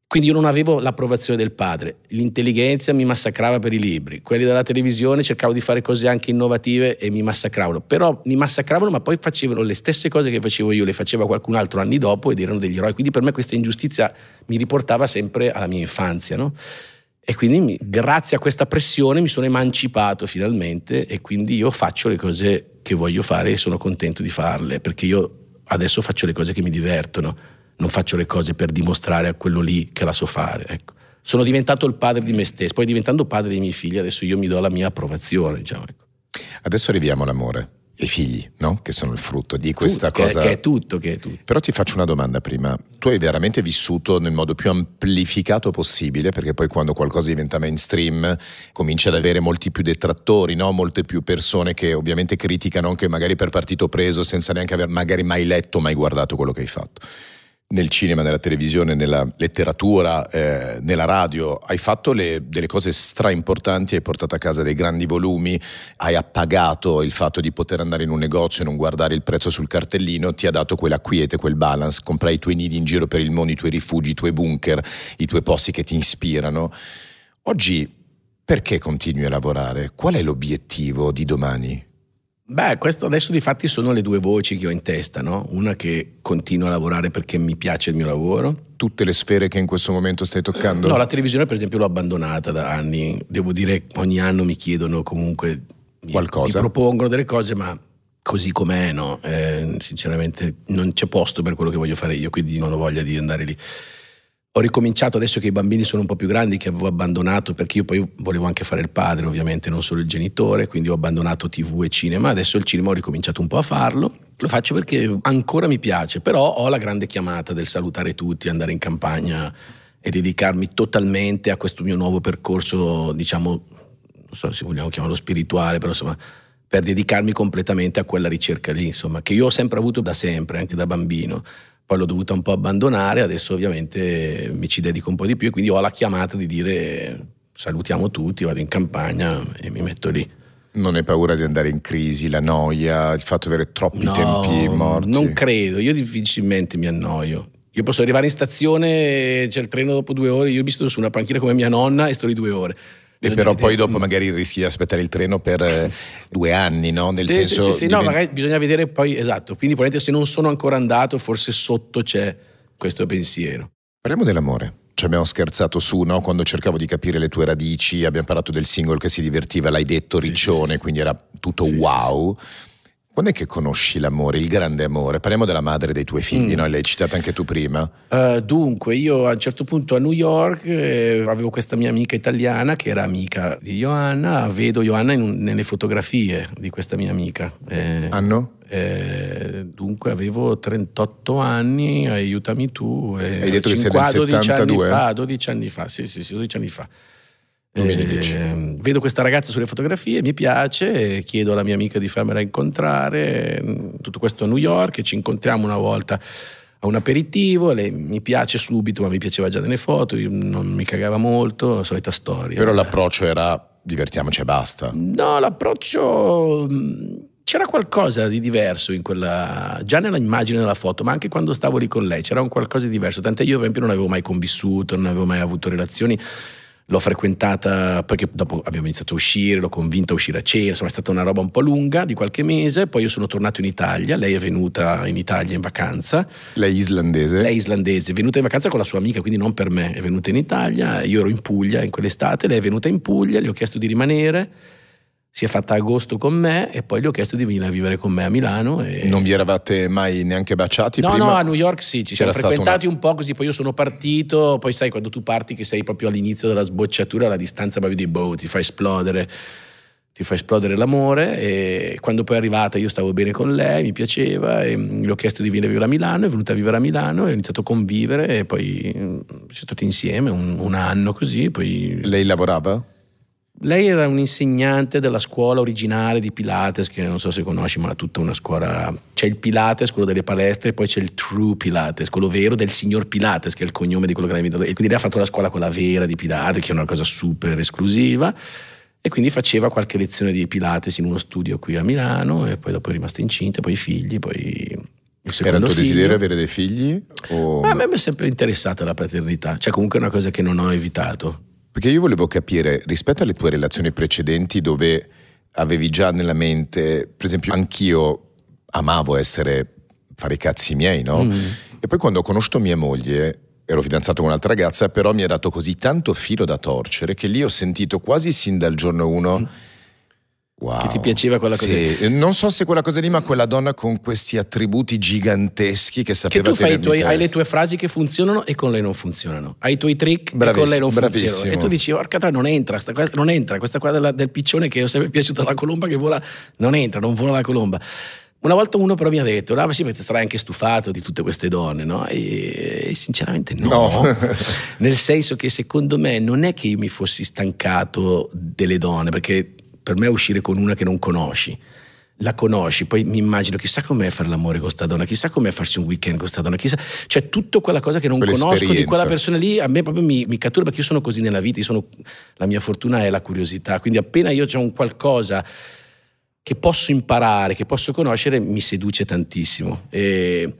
Quindi io non avevo l'approvazione del padre, l'intelligenza mi massacrava per i libri, quelli della televisione cercavo di fare cose anche innovative e mi massacravano, però mi massacravano ma poi facevano le stesse cose che facevo io, le faceva qualcun altro anni dopo ed erano degli eroi, quindi per me questa ingiustizia mi riportava sempre alla mia infanzia. No? E quindi mi, grazie a questa pressione mi sono emancipato finalmente e quindi io faccio le cose che voglio fare e sono contento di farle, perché io adesso faccio le cose che mi divertono, non faccio le cose per dimostrare a quello lì che la so fare. Ecco. Sono diventato il padre di me stesso, poi diventando padre dei miei figli, adesso io mi do la mia approvazione. Diciamo, ecco. Adesso arriviamo all'amore i figli, no? che sono il frutto di questa tu, cosa. Che, che, è tutto, che è tutto. Però ti faccio una domanda prima. Tu hai veramente vissuto nel modo più amplificato possibile, perché poi quando qualcosa diventa mainstream comincia ad avere molti più detrattori, no? molte più persone che ovviamente criticano anche magari per partito preso senza neanche aver magari mai letto, mai guardato quello che hai fatto nel cinema, nella televisione, nella letteratura, eh, nella radio, hai fatto le, delle cose straimportanti, hai portato a casa dei grandi volumi, hai appagato il fatto di poter andare in un negozio e non guardare il prezzo sul cartellino, ti ha dato quella quiete, quel balance, comprai i tuoi nidi in giro per il mondo, i tuoi rifugi, i tuoi bunker, i tuoi posti che ti ispirano. Oggi perché continui a lavorare? Qual è l'obiettivo di domani? Beh, questo adesso di fatti sono le due voci che ho in testa, no? Una che continua a lavorare perché mi piace il mio lavoro. Tutte le sfere che in questo momento stai toccando? No, la televisione per esempio l'ho abbandonata da anni. Devo dire ogni anno mi chiedono comunque... Qualcosa? Mi propongono delle cose, ma così com'è, no? Eh, sinceramente non c'è posto per quello che voglio fare io, quindi non ho voglia di andare lì ho ricominciato adesso che i bambini sono un po' più grandi, che avevo abbandonato, perché io poi volevo anche fare il padre, ovviamente, non solo il genitore, quindi ho abbandonato tv e cinema, adesso il cinema ho ricominciato un po' a farlo. Lo faccio perché ancora mi piace, però ho la grande chiamata del salutare tutti, andare in campagna e dedicarmi totalmente a questo mio nuovo percorso, diciamo, non so se vogliamo chiamarlo spirituale, però insomma per dedicarmi completamente a quella ricerca lì, insomma, che io ho sempre avuto da sempre, anche da bambino poi l'ho dovuta un po' abbandonare, adesso ovviamente mi ci dedico un po' di più e quindi ho la chiamata di dire salutiamo tutti, vado in campagna e mi metto lì. Non hai paura di andare in crisi, la noia, il fatto di avere troppi no, tempi morti? Non credo, io difficilmente mi annoio. Io posso arrivare in stazione, c'è il treno dopo due ore, io mi sto su una panchina come mia nonna e sto lì due ore. E però poi dopo magari rischi di aspettare il treno per eh, due anni, no? Nel sì, senso sì, sì, sì. no, magari bisogna vedere poi, esatto, quindi probabilmente se non sono ancora andato forse sotto c'è questo pensiero. Parliamo dell'amore. Ci abbiamo scherzato su, no? Quando cercavo di capire le tue radici, abbiamo parlato del singolo che si divertiva, l'hai detto, Riccione, quindi era tutto wow. Quando è che conosci l'amore, il grande amore? Parliamo della madre dei tuoi figli, mm. no? l'hai citata anche tu prima. Uh, dunque, io a un certo punto a New York eh, avevo questa mia amica italiana che era amica di Joanna, vedo Joanna in, nelle fotografie di questa mia amica. Eh, Anno? Eh, dunque avevo 38 anni, aiutami tu. Eh, Hai detto 5, che sei del 72? 12 anni fa, 12 anni fa, sì, sì, sì 12 anni fa. Eh, vedo questa ragazza sulle fotografie, mi piace, chiedo alla mia amica di farmela incontrare, mm, tutto questo a New York, ci incontriamo una volta a un aperitivo, lei mi piace subito, ma mi piaceva già delle foto, non mi cagava molto, la solita storia. Però l'approccio era divertiamoci e basta. No, l'approccio mm, c'era qualcosa di diverso in quella, già nell'immagine della foto, ma anche quando stavo lì con lei, c'era un qualcosa di diverso. Tant'è io, per esempio, non avevo mai convissuto, non avevo mai avuto relazioni l'ho frequentata perché dopo abbiamo iniziato a uscire, l'ho convinta a uscire a cena, insomma è stata una roba un po' lunga di qualche mese, poi io sono tornato in Italia, lei è venuta in Italia in vacanza. Lei islandese? Lei islandese, è venuta in vacanza con la sua amica, quindi non per me, è venuta in Italia, io ero in Puglia in quell'estate, lei è venuta in Puglia, le ho chiesto di rimanere si è fatta agosto con me e poi gli ho chiesto di venire a vivere con me a Milano. E... Non vi eravate mai neanche baciati? No, prima? no, a New York sì, ci siamo frequentati una... un po' così, poi io sono partito, poi sai quando tu parti che sei proprio all'inizio della sbocciatura, la distanza proprio di boh, ti fa esplodere, ti fa esplodere l'amore e quando poi è arrivata io stavo bene con lei, mi piaceva e mm, gli ho chiesto di venire a vivere a Milano, è venuta a vivere a Milano e ho iniziato a convivere e poi mm, siamo stati insieme un, un anno così. Poi... Lei lavorava? Lei era un'insegnante della scuola originale di Pilates, che non so se conosci, ma è tutta una scuola. C'è il Pilates, quello delle palestre, e poi c'è il True Pilates, quello vero del signor Pilates, che è il cognome di quello che l'ha inventato. E quindi lei ha fatto la scuola quella vera di Pilates, che è una cosa super esclusiva. E quindi faceva qualche lezione di Pilates in uno studio qui a Milano, e poi dopo è rimasta incinta, poi i figli, poi era il tuo figlio. desiderio avere dei figli? O... Ma a me mi è sempre interessata la paternità, cioè comunque è una cosa che non ho evitato. Perché io volevo capire, rispetto alle tue relazioni precedenti, dove avevi già nella mente, per esempio, anch'io amavo essere fare i cazzi miei, no? Mm. E poi quando ho conosciuto mia moglie, ero fidanzato con un'altra ragazza, però mi ha dato così tanto filo da torcere che lì ho sentito quasi sin dal giorno uno. Mm Wow. Che ti piaceva quella cosa lì? Sì. Non so se quella cosa lì, ma quella donna con questi attributi giganteschi che sapeva che tu fai tuoi, hai le tue frasi che funzionano e con lei non funzionano. Hai i tuoi trick Braviss- e con lei non bravissimo. funzionano. E tu dici, orca tra, non entra, sta, non entra. Questa qua della, del piccione che è sempre piaciuta la colomba che vola, non entra, non vola la colomba. Una volta uno però mi ha detto, no, ma sì, ma ti sarai anche stufato di tutte queste donne, no? E, e sinceramente no. no. Nel senso che secondo me non è che io mi fossi stancato delle donne, perché per me è uscire con una che non conosci. La conosci, poi mi immagino chissà com'è fare l'amore con sta donna, chissà com'è farsi un weekend con sta donna, chissà, cioè tutta quella cosa che non conosco di quella persona lì a me proprio mi, mi cattura perché io sono così nella vita, sono, la mia fortuna è la curiosità, quindi appena io ho un qualcosa che posso imparare, che posso conoscere, mi seduce tantissimo. E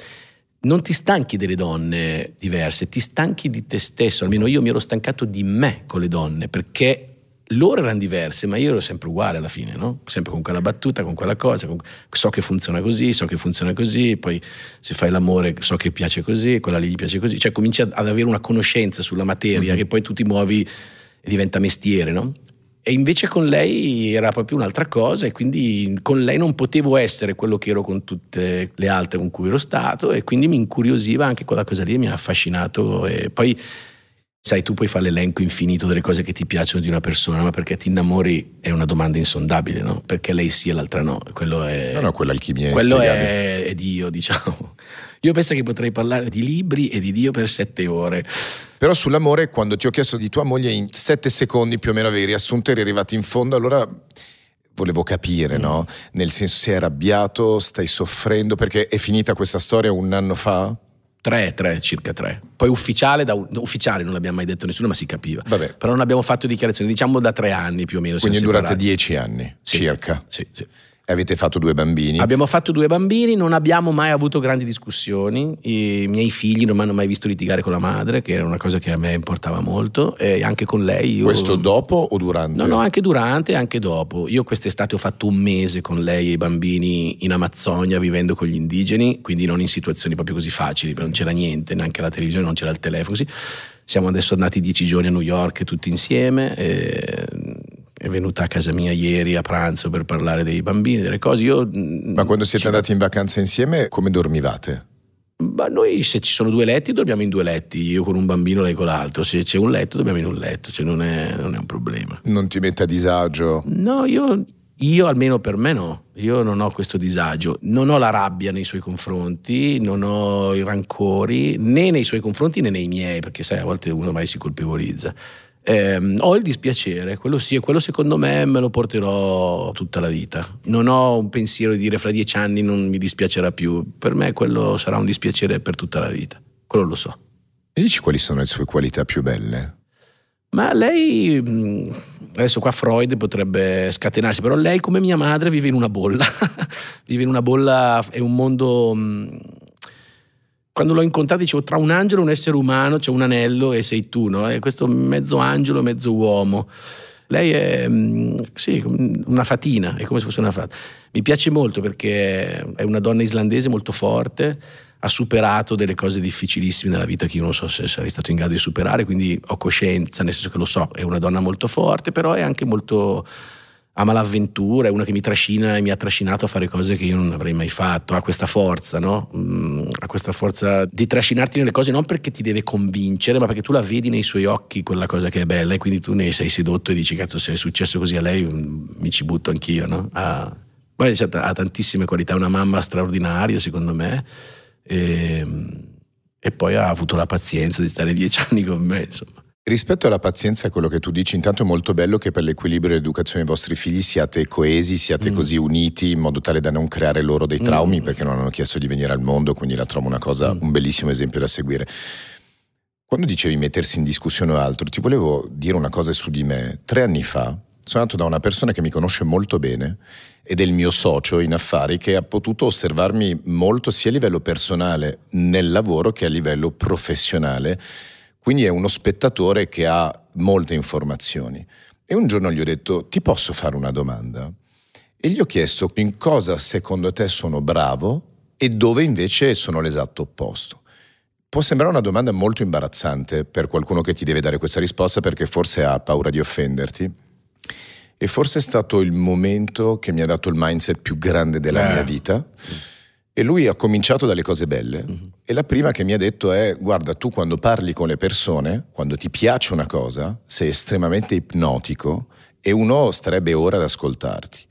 non ti stanchi delle donne diverse, ti stanchi di te stesso, almeno io mi ero stancato di me con le donne, perché loro erano diverse, ma io ero sempre uguale alla fine, no? Sempre con quella battuta, con quella cosa, con... so che funziona così, so che funziona così, poi se fai l'amore so che piace così, quella lì gli piace così, cioè cominci ad avere una conoscenza sulla materia mm-hmm. che poi tu ti muovi e diventa mestiere, no? E invece con lei era proprio un'altra cosa e quindi con lei non potevo essere quello che ero con tutte le altre con cui ero stato e quindi mi incuriosiva anche quella cosa lì, mi ha affascinato e poi Sai, tu puoi fare l'elenco infinito delle cose che ti piacciono di una persona, ma perché ti innamori è una domanda insondabile, no? Perché lei sì e l'altra no. Quello è. No, no, quell'alchimia Quello è, è Dio, diciamo. Io penso che potrei parlare di libri e di Dio per sette ore. Però sull'amore, quando ti ho chiesto di tua moglie, in sette secondi più o meno avevi riassunto, eri arrivato in fondo, allora volevo capire, mm. no? Nel senso, sei arrabbiato, stai soffrendo, perché è finita questa storia un anno fa? Tre, tre, circa tre. Poi ufficiale, da, ufficiale non l'abbiamo mai detto a nessuno, ma si capiva. Vabbè. Però non abbiamo fatto dichiarazioni, diciamo da tre anni più o meno. Quindi durate dieci anni, sì, circa. Sì, sì avete fatto due bambini. Abbiamo fatto due bambini, non abbiamo mai avuto grandi discussioni. I miei figli non mi hanno mai visto litigare con la madre, che era una cosa che a me importava molto, e anche con lei. Io... Questo dopo o durante? No, no, anche durante e anche dopo. Io quest'estate ho fatto un mese con lei e i bambini in Amazzonia vivendo con gli indigeni, quindi non in situazioni proprio così facili, non c'era niente, neanche la televisione, non c'era il telefono. Così. Siamo adesso andati dieci giorni a New York tutti insieme. E è venuta a casa mia ieri a pranzo per parlare dei bambini, delle cose. Io, mm, Ma quando siete ci... andati in vacanza insieme, come dormivate? Ma noi se ci sono due letti dobbiamo in due letti, io con un bambino, lei con l'altro, se c'è un letto dobbiamo in un letto, cioè non, è, non è un problema. Non ti mette a disagio? No, io, io almeno per me no, io non ho questo disagio, non ho la rabbia nei suoi confronti, non ho i rancori né nei suoi confronti né nei miei, perché sai a volte uno mai si colpevolizza eh, ho il dispiacere, quello sì, e quello secondo me me lo porterò tutta la vita. Non ho un pensiero di dire fra dieci anni non mi dispiacerà più, per me quello sarà un dispiacere per tutta la vita, quello lo so. E dici quali sono le sue qualità più belle? Ma lei, mm, adesso qua Freud potrebbe scatenarsi, però lei come mia madre vive in una bolla, vive in una bolla, è un mondo mm, quando l'ho incontrato dicevo tra un angelo e un essere umano c'è un anello e sei tu, no? È questo mezzo angelo, mezzo uomo. Lei è mm, sì, una fatina, è come se fosse una fatina. Mi piace molto perché è una donna islandese molto forte, ha superato delle cose difficilissime nella vita che io non so se sarei stato in grado di superare, quindi ho coscienza, nel senso che lo so, è una donna molto forte, però è anche molto ama l'avventura, è una che mi trascina e mi ha trascinato a fare cose che io non avrei mai fatto, ha questa forza, no? Mm, ha questa forza di trascinarti nelle cose non perché ti deve convincere, ma perché tu la vedi nei suoi occhi quella cosa che è bella e quindi tu ne sei sedotto e dici cazzo se è successo così a lei mm, mi ci butto anch'io, no? Ha, poi ha tantissime qualità, è una mamma straordinaria secondo me e, ehm, e poi ha avuto la pazienza di stare dieci anni con me, insomma. Rispetto alla pazienza, quello che tu dici, intanto è molto bello che per l'equilibrio e l'educazione dei vostri figli siate coesi, siate mm. così uniti in modo tale da non creare loro dei traumi mm. perché non hanno chiesto di venire al mondo, quindi la trovo una cosa, mm. un bellissimo esempio da seguire. Quando dicevi mettersi in discussione o altro, ti volevo dire una cosa su di me. Tre anni fa sono andato da una persona che mi conosce molto bene ed è il mio socio in affari che ha potuto osservarmi molto sia a livello personale nel lavoro che a livello professionale quindi è uno spettatore che ha molte informazioni. E un giorno gli ho detto, ti posso fare una domanda? E gli ho chiesto in cosa secondo te sono bravo e dove invece sono l'esatto opposto. Può sembrare una domanda molto imbarazzante per qualcuno che ti deve dare questa risposta perché forse ha paura di offenderti. E forse è stato il momento che mi ha dato il mindset più grande della eh. mia vita. Mm e lui ha cominciato dalle cose belle uh-huh. e la prima che mi ha detto è guarda tu quando parli con le persone, quando ti piace una cosa, sei estremamente ipnotico e uno starebbe ora ad ascoltarti.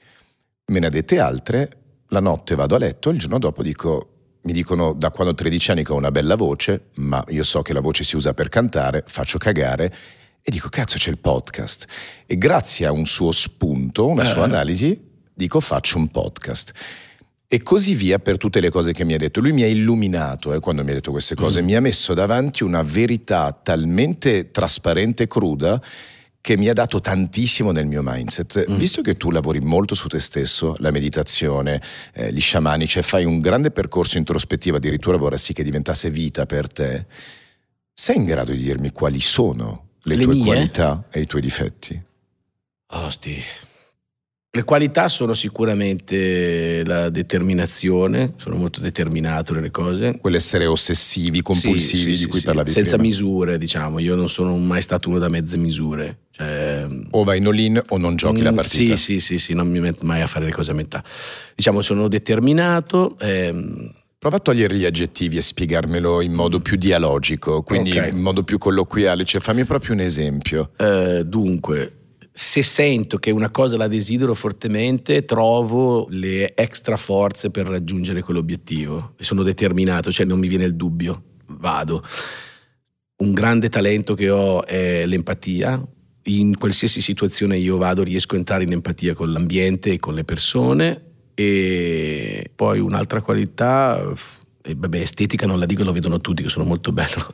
Me ne ha dette altre, la notte vado a letto il giorno dopo dico mi dicono da quando ho 13 anni che ho una bella voce, ma io so che la voce si usa per cantare, faccio cagare e dico cazzo c'è il podcast. E grazie a un suo spunto, una eh. sua analisi, dico faccio un podcast e così via per tutte le cose che mi ha detto. Lui mi ha illuminato eh, quando mi ha detto queste mm. cose, mm. mi ha messo davanti una verità talmente trasparente e cruda che mi ha dato tantissimo nel mio mindset. Mm. Visto che tu lavori molto su te stesso, la meditazione, eh, gli sciamani, cioè fai un grande percorso introspettivo, addirittura vorresti che diventasse vita per te, sei in grado di dirmi quali sono le, le tue mie? qualità e i tuoi difetti? Oh, sti. Le qualità sono sicuramente la determinazione, sono molto determinato nelle cose. Quell'essere ossessivi, compulsivi sì, sì, di cui sì, parlavi Senza prima. misure, diciamo, io non sono mai stato uno da mezze misure. Cioè, o vai in all-in o non giochi la mm, partita. Sì, sì, sì, non mi metto mai a fare le cose a metà. Diciamo, sono determinato. Ehm, Prova a togliere gli aggettivi e spiegarmelo in modo più dialogico, quindi okay. in modo più colloquiale, cioè fammi proprio un esempio. Eh, dunque, se sento che una cosa la desidero fortemente, trovo le extra forze per raggiungere quell'obiettivo. Sono determinato, cioè non mi viene il dubbio, vado. Un grande talento che ho è l'empatia. In qualsiasi situazione io vado, riesco a entrare in empatia con l'ambiente e con le persone. E poi un'altra qualità, vabbè, estetica non la dico, lo vedono tutti che sono molto bello.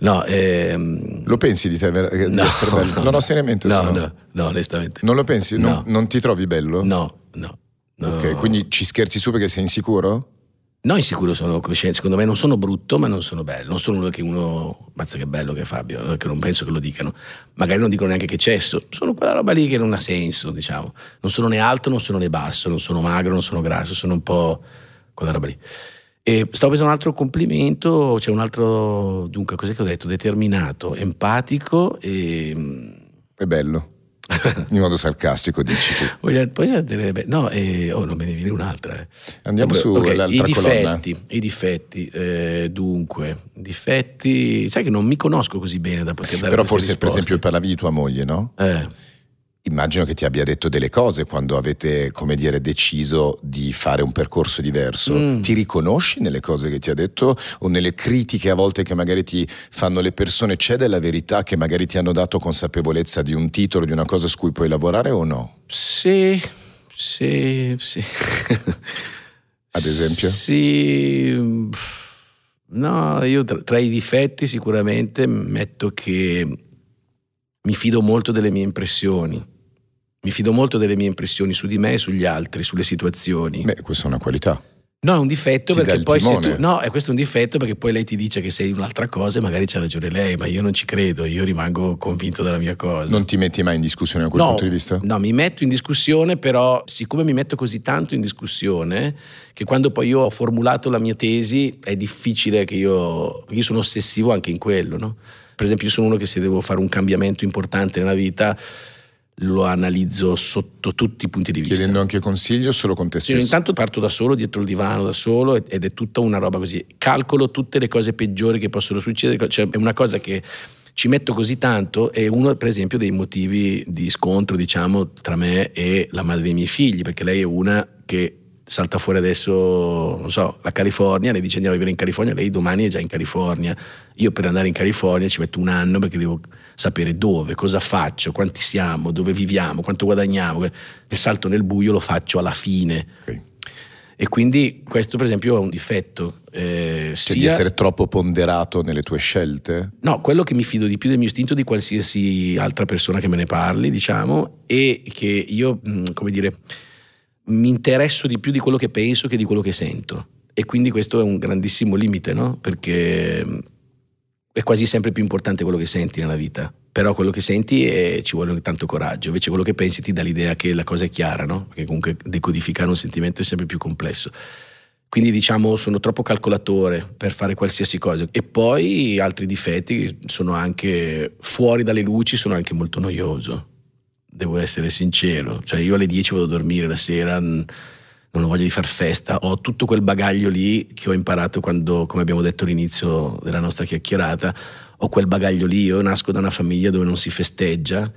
No, ehm... Lo pensi di te di no, essere bello? No, no, no seriamente. No, no, no, onestamente. Non lo pensi? Non, non, ti trovi bello? No, no. Ok, quindi ci scherzi su perché sei insicuro? No, insicuro sono cosciente, secondo me non sono brutto, ma non sono bello. Non sono uno che uno, mazza che bello che è Fabio, eh, che non penso che lo dicano. Magari non dicono neanche che c'è. sono quella roba lì che non ha senso, diciamo. Non sono né alto, non sono né basso, non sono magro, non sono grasso, sono un po' quella roba lì. E stavo pensando un altro complimento, c'è cioè un altro, dunque, cos'è che ho detto? Determinato, empatico e... E mm, bello. In modo sarcastico dici tu. Voglio, poi dire, no, eh, oh, non me ne viene un'altra. Eh. Andiamo Vabbè, su okay, i difetti, colonna. I difetti, eh, dunque, difetti... Sai che non mi conosco così bene da poter dare Però forse risposte. per esempio parlavi di tua moglie, no? Eh immagino che ti abbia detto delle cose quando avete, come dire, deciso di fare un percorso diverso. Mm. Ti riconosci nelle cose che ti ha detto o nelle critiche a volte che magari ti fanno le persone? C'è della verità che magari ti hanno dato consapevolezza di un titolo, di una cosa su cui puoi lavorare o no? Sì, sì, sì. Ad esempio? Sì. No, io tra, tra i difetti sicuramente metto che mi fido molto delle mie impressioni mi fido molto delle mie impressioni su di me e sugli altri, sulle situazioni. Beh, questa è una qualità. No, è un difetto ti perché poi timone. se tu. No, è questo un difetto perché poi lei ti dice che sei un'altra cosa e magari c'ha ragione lei, ma io non ci credo, io rimango convinto della mia cosa. Non ti metti mai in discussione da quel no, punto di vista? No, mi metto in discussione, però siccome mi metto così tanto in discussione, che quando poi io ho formulato la mia tesi è difficile che io. Io sono ossessivo anche in quello, no? Per esempio, io sono uno che se devo fare un cambiamento importante nella vita lo analizzo sotto tutti i punti di vista. Chiedendo anche consiglio solo con te stesso? Sì, intanto parto da solo, dietro il divano, da solo, ed è tutta una roba così. Calcolo tutte le cose peggiori che possono succedere, cioè è una cosa che ci metto così tanto è uno per esempio dei motivi di scontro diciamo tra me e la madre dei miei figli perché lei è una che salta fuori adesso, non so, la California, lei dice andiamo a vivere in California, lei domani è già in California. Io per andare in California ci metto un anno perché devo sapere dove, cosa faccio, quanti siamo, dove viviamo, quanto guadagniamo. Il salto nel buio lo faccio alla fine. Okay. E quindi questo per esempio è un difetto. Eh, cioè sia... di essere troppo ponderato nelle tue scelte? No, quello che mi fido di più del mio istinto di qualsiasi altra persona che me ne parli, diciamo, e che io, mm, come dire mi interesso di più di quello che penso che di quello che sento. E quindi questo è un grandissimo limite, no? Perché mm, è quasi sempre più importante quello che senti nella vita. Però quello che senti è, eh, ci vuole tanto coraggio, invece quello che pensi ti dà l'idea che la cosa è chiara, no? Perché comunque decodificare un sentimento è sempre più complesso. Quindi diciamo sono troppo calcolatore per fare qualsiasi cosa. E poi altri difetti sono anche fuori dalle luci, sono anche molto noioso devo essere sincero. Cioè, io alle 10 vado a dormire la sera, non ho voglia di far festa. Ho tutto quel bagaglio lì che ho imparato quando, come abbiamo detto all'inizio della nostra chiacchierata, ho quel bagaglio lì. Io nasco da una famiglia dove non si festeggia,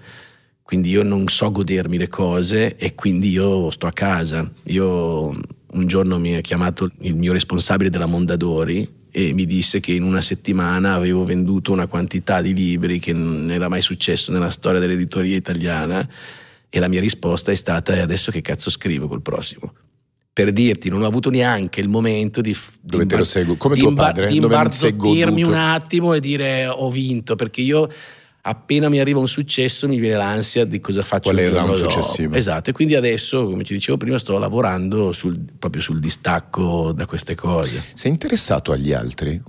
quindi io non so godermi le cose e quindi io sto a casa. Io un giorno mi ha chiamato il mio responsabile della Mondadori e mi disse che in una settimana avevo venduto una quantità di libri che non era mai successo nella storia dell'editoria italiana e la mia risposta è stata e adesso che cazzo scrivo col prossimo per dirti, non ho avuto neanche il momento di, dove di, imbar- eh? di, imbar- di imbarzottirmi un attimo e dire ho vinto, perché io appena mi arriva un successo mi viene l'ansia di cosa faccio qual è il round successivo esatto e quindi adesso come ti dicevo prima sto lavorando sul, proprio sul distacco da queste cose sei interessato agli altri?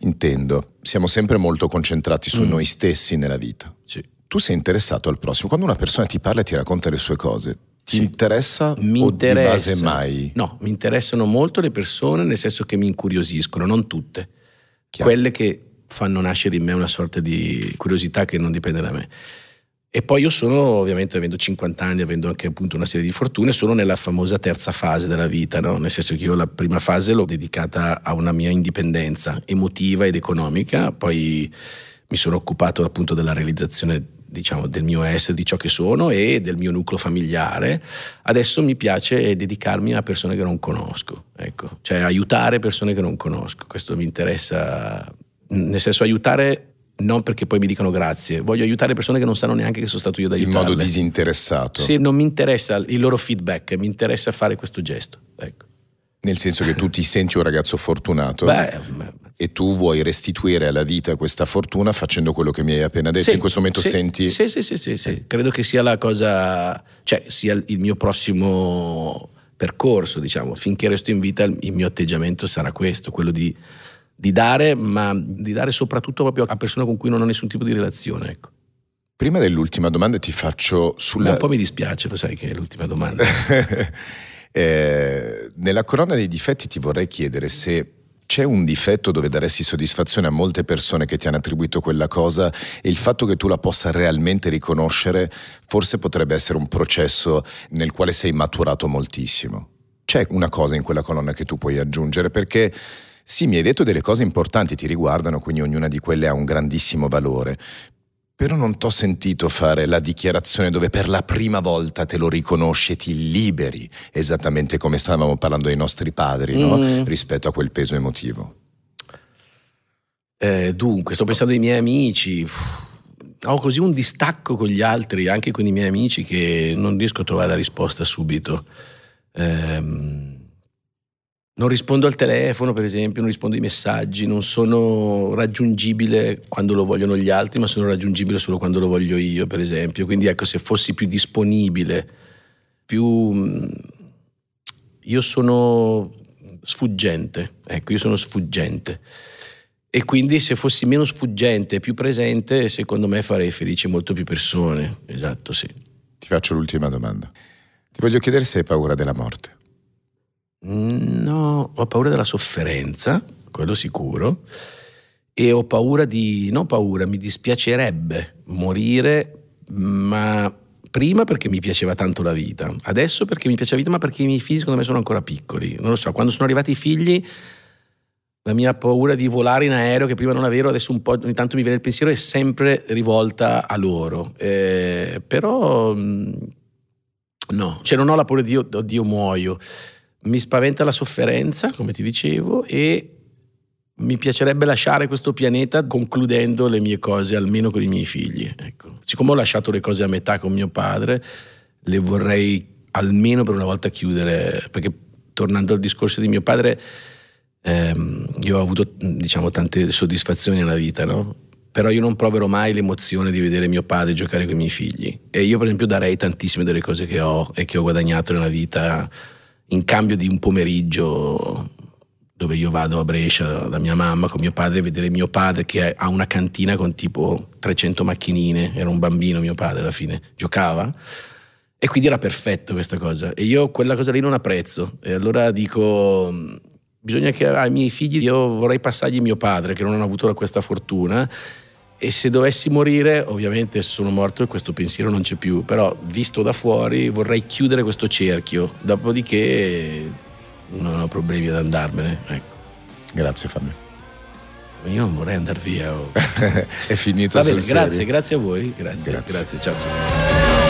intendo siamo sempre molto concentrati su mm. noi stessi nella vita sì. tu sei interessato al prossimo quando una persona ti parla e ti racconta le sue cose ti sì. interessa mi o interessa. di base mai? no, mi interessano molto le persone nel senso che mi incuriosiscono non tutte Chiaro. quelle che fanno nascere in me una sorta di curiosità che non dipende da me. E poi io sono, ovviamente, avendo 50 anni, avendo anche appunto una serie di fortune, sono nella famosa terza fase della vita, no? nel senso che io la prima fase l'ho dedicata a una mia indipendenza emotiva ed economica, poi mi sono occupato appunto della realizzazione diciamo, del mio essere, di ciò che sono e del mio nucleo familiare. Adesso mi piace dedicarmi a persone che non conosco, ecco. cioè aiutare persone che non conosco, questo mi interessa nel senso aiutare non perché poi mi dicano grazie, voglio aiutare persone che non sanno neanche che sono stato io ad aiutarle. In modo disinteressato. Sì, non mi interessa il loro feedback, mi interessa fare questo gesto. Ecco. Nel senso che tu ti senti un ragazzo fortunato Beh, e tu vuoi restituire alla vita questa fortuna facendo quello che mi hai appena detto. Sì, In questo momento sì, senti... Sì, sì, sì, sì, sì. credo che sia la cosa, cioè sia il mio prossimo percorso, diciamo. Finché resto in vita il mio atteggiamento sarà questo, quello di di dare, ma di dare soprattutto proprio a persone con cui non ho nessun tipo di relazione. Ecco. Prima dell'ultima domanda ti faccio sulla... Ma un po' mi dispiace, lo sai che è l'ultima domanda. eh, nella corona dei difetti ti vorrei chiedere se c'è un difetto dove daresti soddisfazione a molte persone che ti hanno attribuito quella cosa e il fatto che tu la possa realmente riconoscere forse potrebbe essere un processo nel quale sei maturato moltissimo. C'è una cosa in quella colonna che tu puoi aggiungere perché sì, mi hai detto delle cose importanti, ti riguardano, quindi ognuna di quelle ha un grandissimo valore. Però non t'ho sentito fare la dichiarazione dove per la prima volta te lo riconosci e ti liberi, esattamente come stavamo parlando ai nostri padri, no? mm. rispetto a quel peso emotivo. Eh, dunque, sto pensando ai miei amici. ho così un distacco con gli altri, anche con i miei amici, che non riesco a trovare la risposta subito. Eh, non rispondo al telefono, per esempio, non rispondo ai messaggi, non sono raggiungibile quando lo vogliono gli altri, ma sono raggiungibile solo quando lo voglio io, per esempio. Quindi ecco, se fossi più disponibile, più... Io sono sfuggente, ecco, io sono sfuggente. E quindi se fossi meno sfuggente e più presente, secondo me farei felice molto più persone. Esatto, sì. Ti faccio l'ultima domanda. Ti voglio chiedere se hai paura della morte. No, ho paura della sofferenza, quello sicuro, e ho paura di, no paura, mi dispiacerebbe morire, ma prima perché mi piaceva tanto la vita, adesso perché mi piace la vita, ma perché i miei figli secondo me sono ancora piccoli, non lo so, quando sono arrivati i figli la mia paura di volare in aereo che prima non avevo, adesso un po' ogni tanto mi viene il pensiero, è sempre rivolta a loro. Eh, però mm, no, cioè non ho la paura di oddio muoio, mi spaventa la sofferenza, come ti dicevo, e mi piacerebbe lasciare questo pianeta concludendo le mie cose, almeno con i miei figli. Ecco. Siccome ho lasciato le cose a metà con mio padre, le vorrei almeno per una volta chiudere, perché tornando al discorso di mio padre, ehm, io ho avuto diciamo, tante soddisfazioni nella vita, no? però io non proverò mai l'emozione di vedere mio padre giocare con i miei figli. E io per esempio darei tantissime delle cose che ho e che ho guadagnato nella vita in cambio di un pomeriggio dove io vado a Brescia da mia mamma con mio padre a vedere mio padre che ha una cantina con tipo 300 macchinine, era un bambino mio padre alla fine, giocava e quindi era perfetto questa cosa e io quella cosa lì non apprezzo e allora dico mm, bisogna che ai miei figli io vorrei passargli mio padre che non hanno avuto questa fortuna e se dovessi morire, ovviamente sono morto e questo pensiero non c'è più, però visto da fuori vorrei chiudere questo cerchio, dopodiché non ho problemi ad andarmene. Ecco. Grazie Fabio. Io non vorrei andare via. Oh. È finito. Va bene, grazie, serie. grazie a voi. Grazie, grazie, grazie ciao. ciao.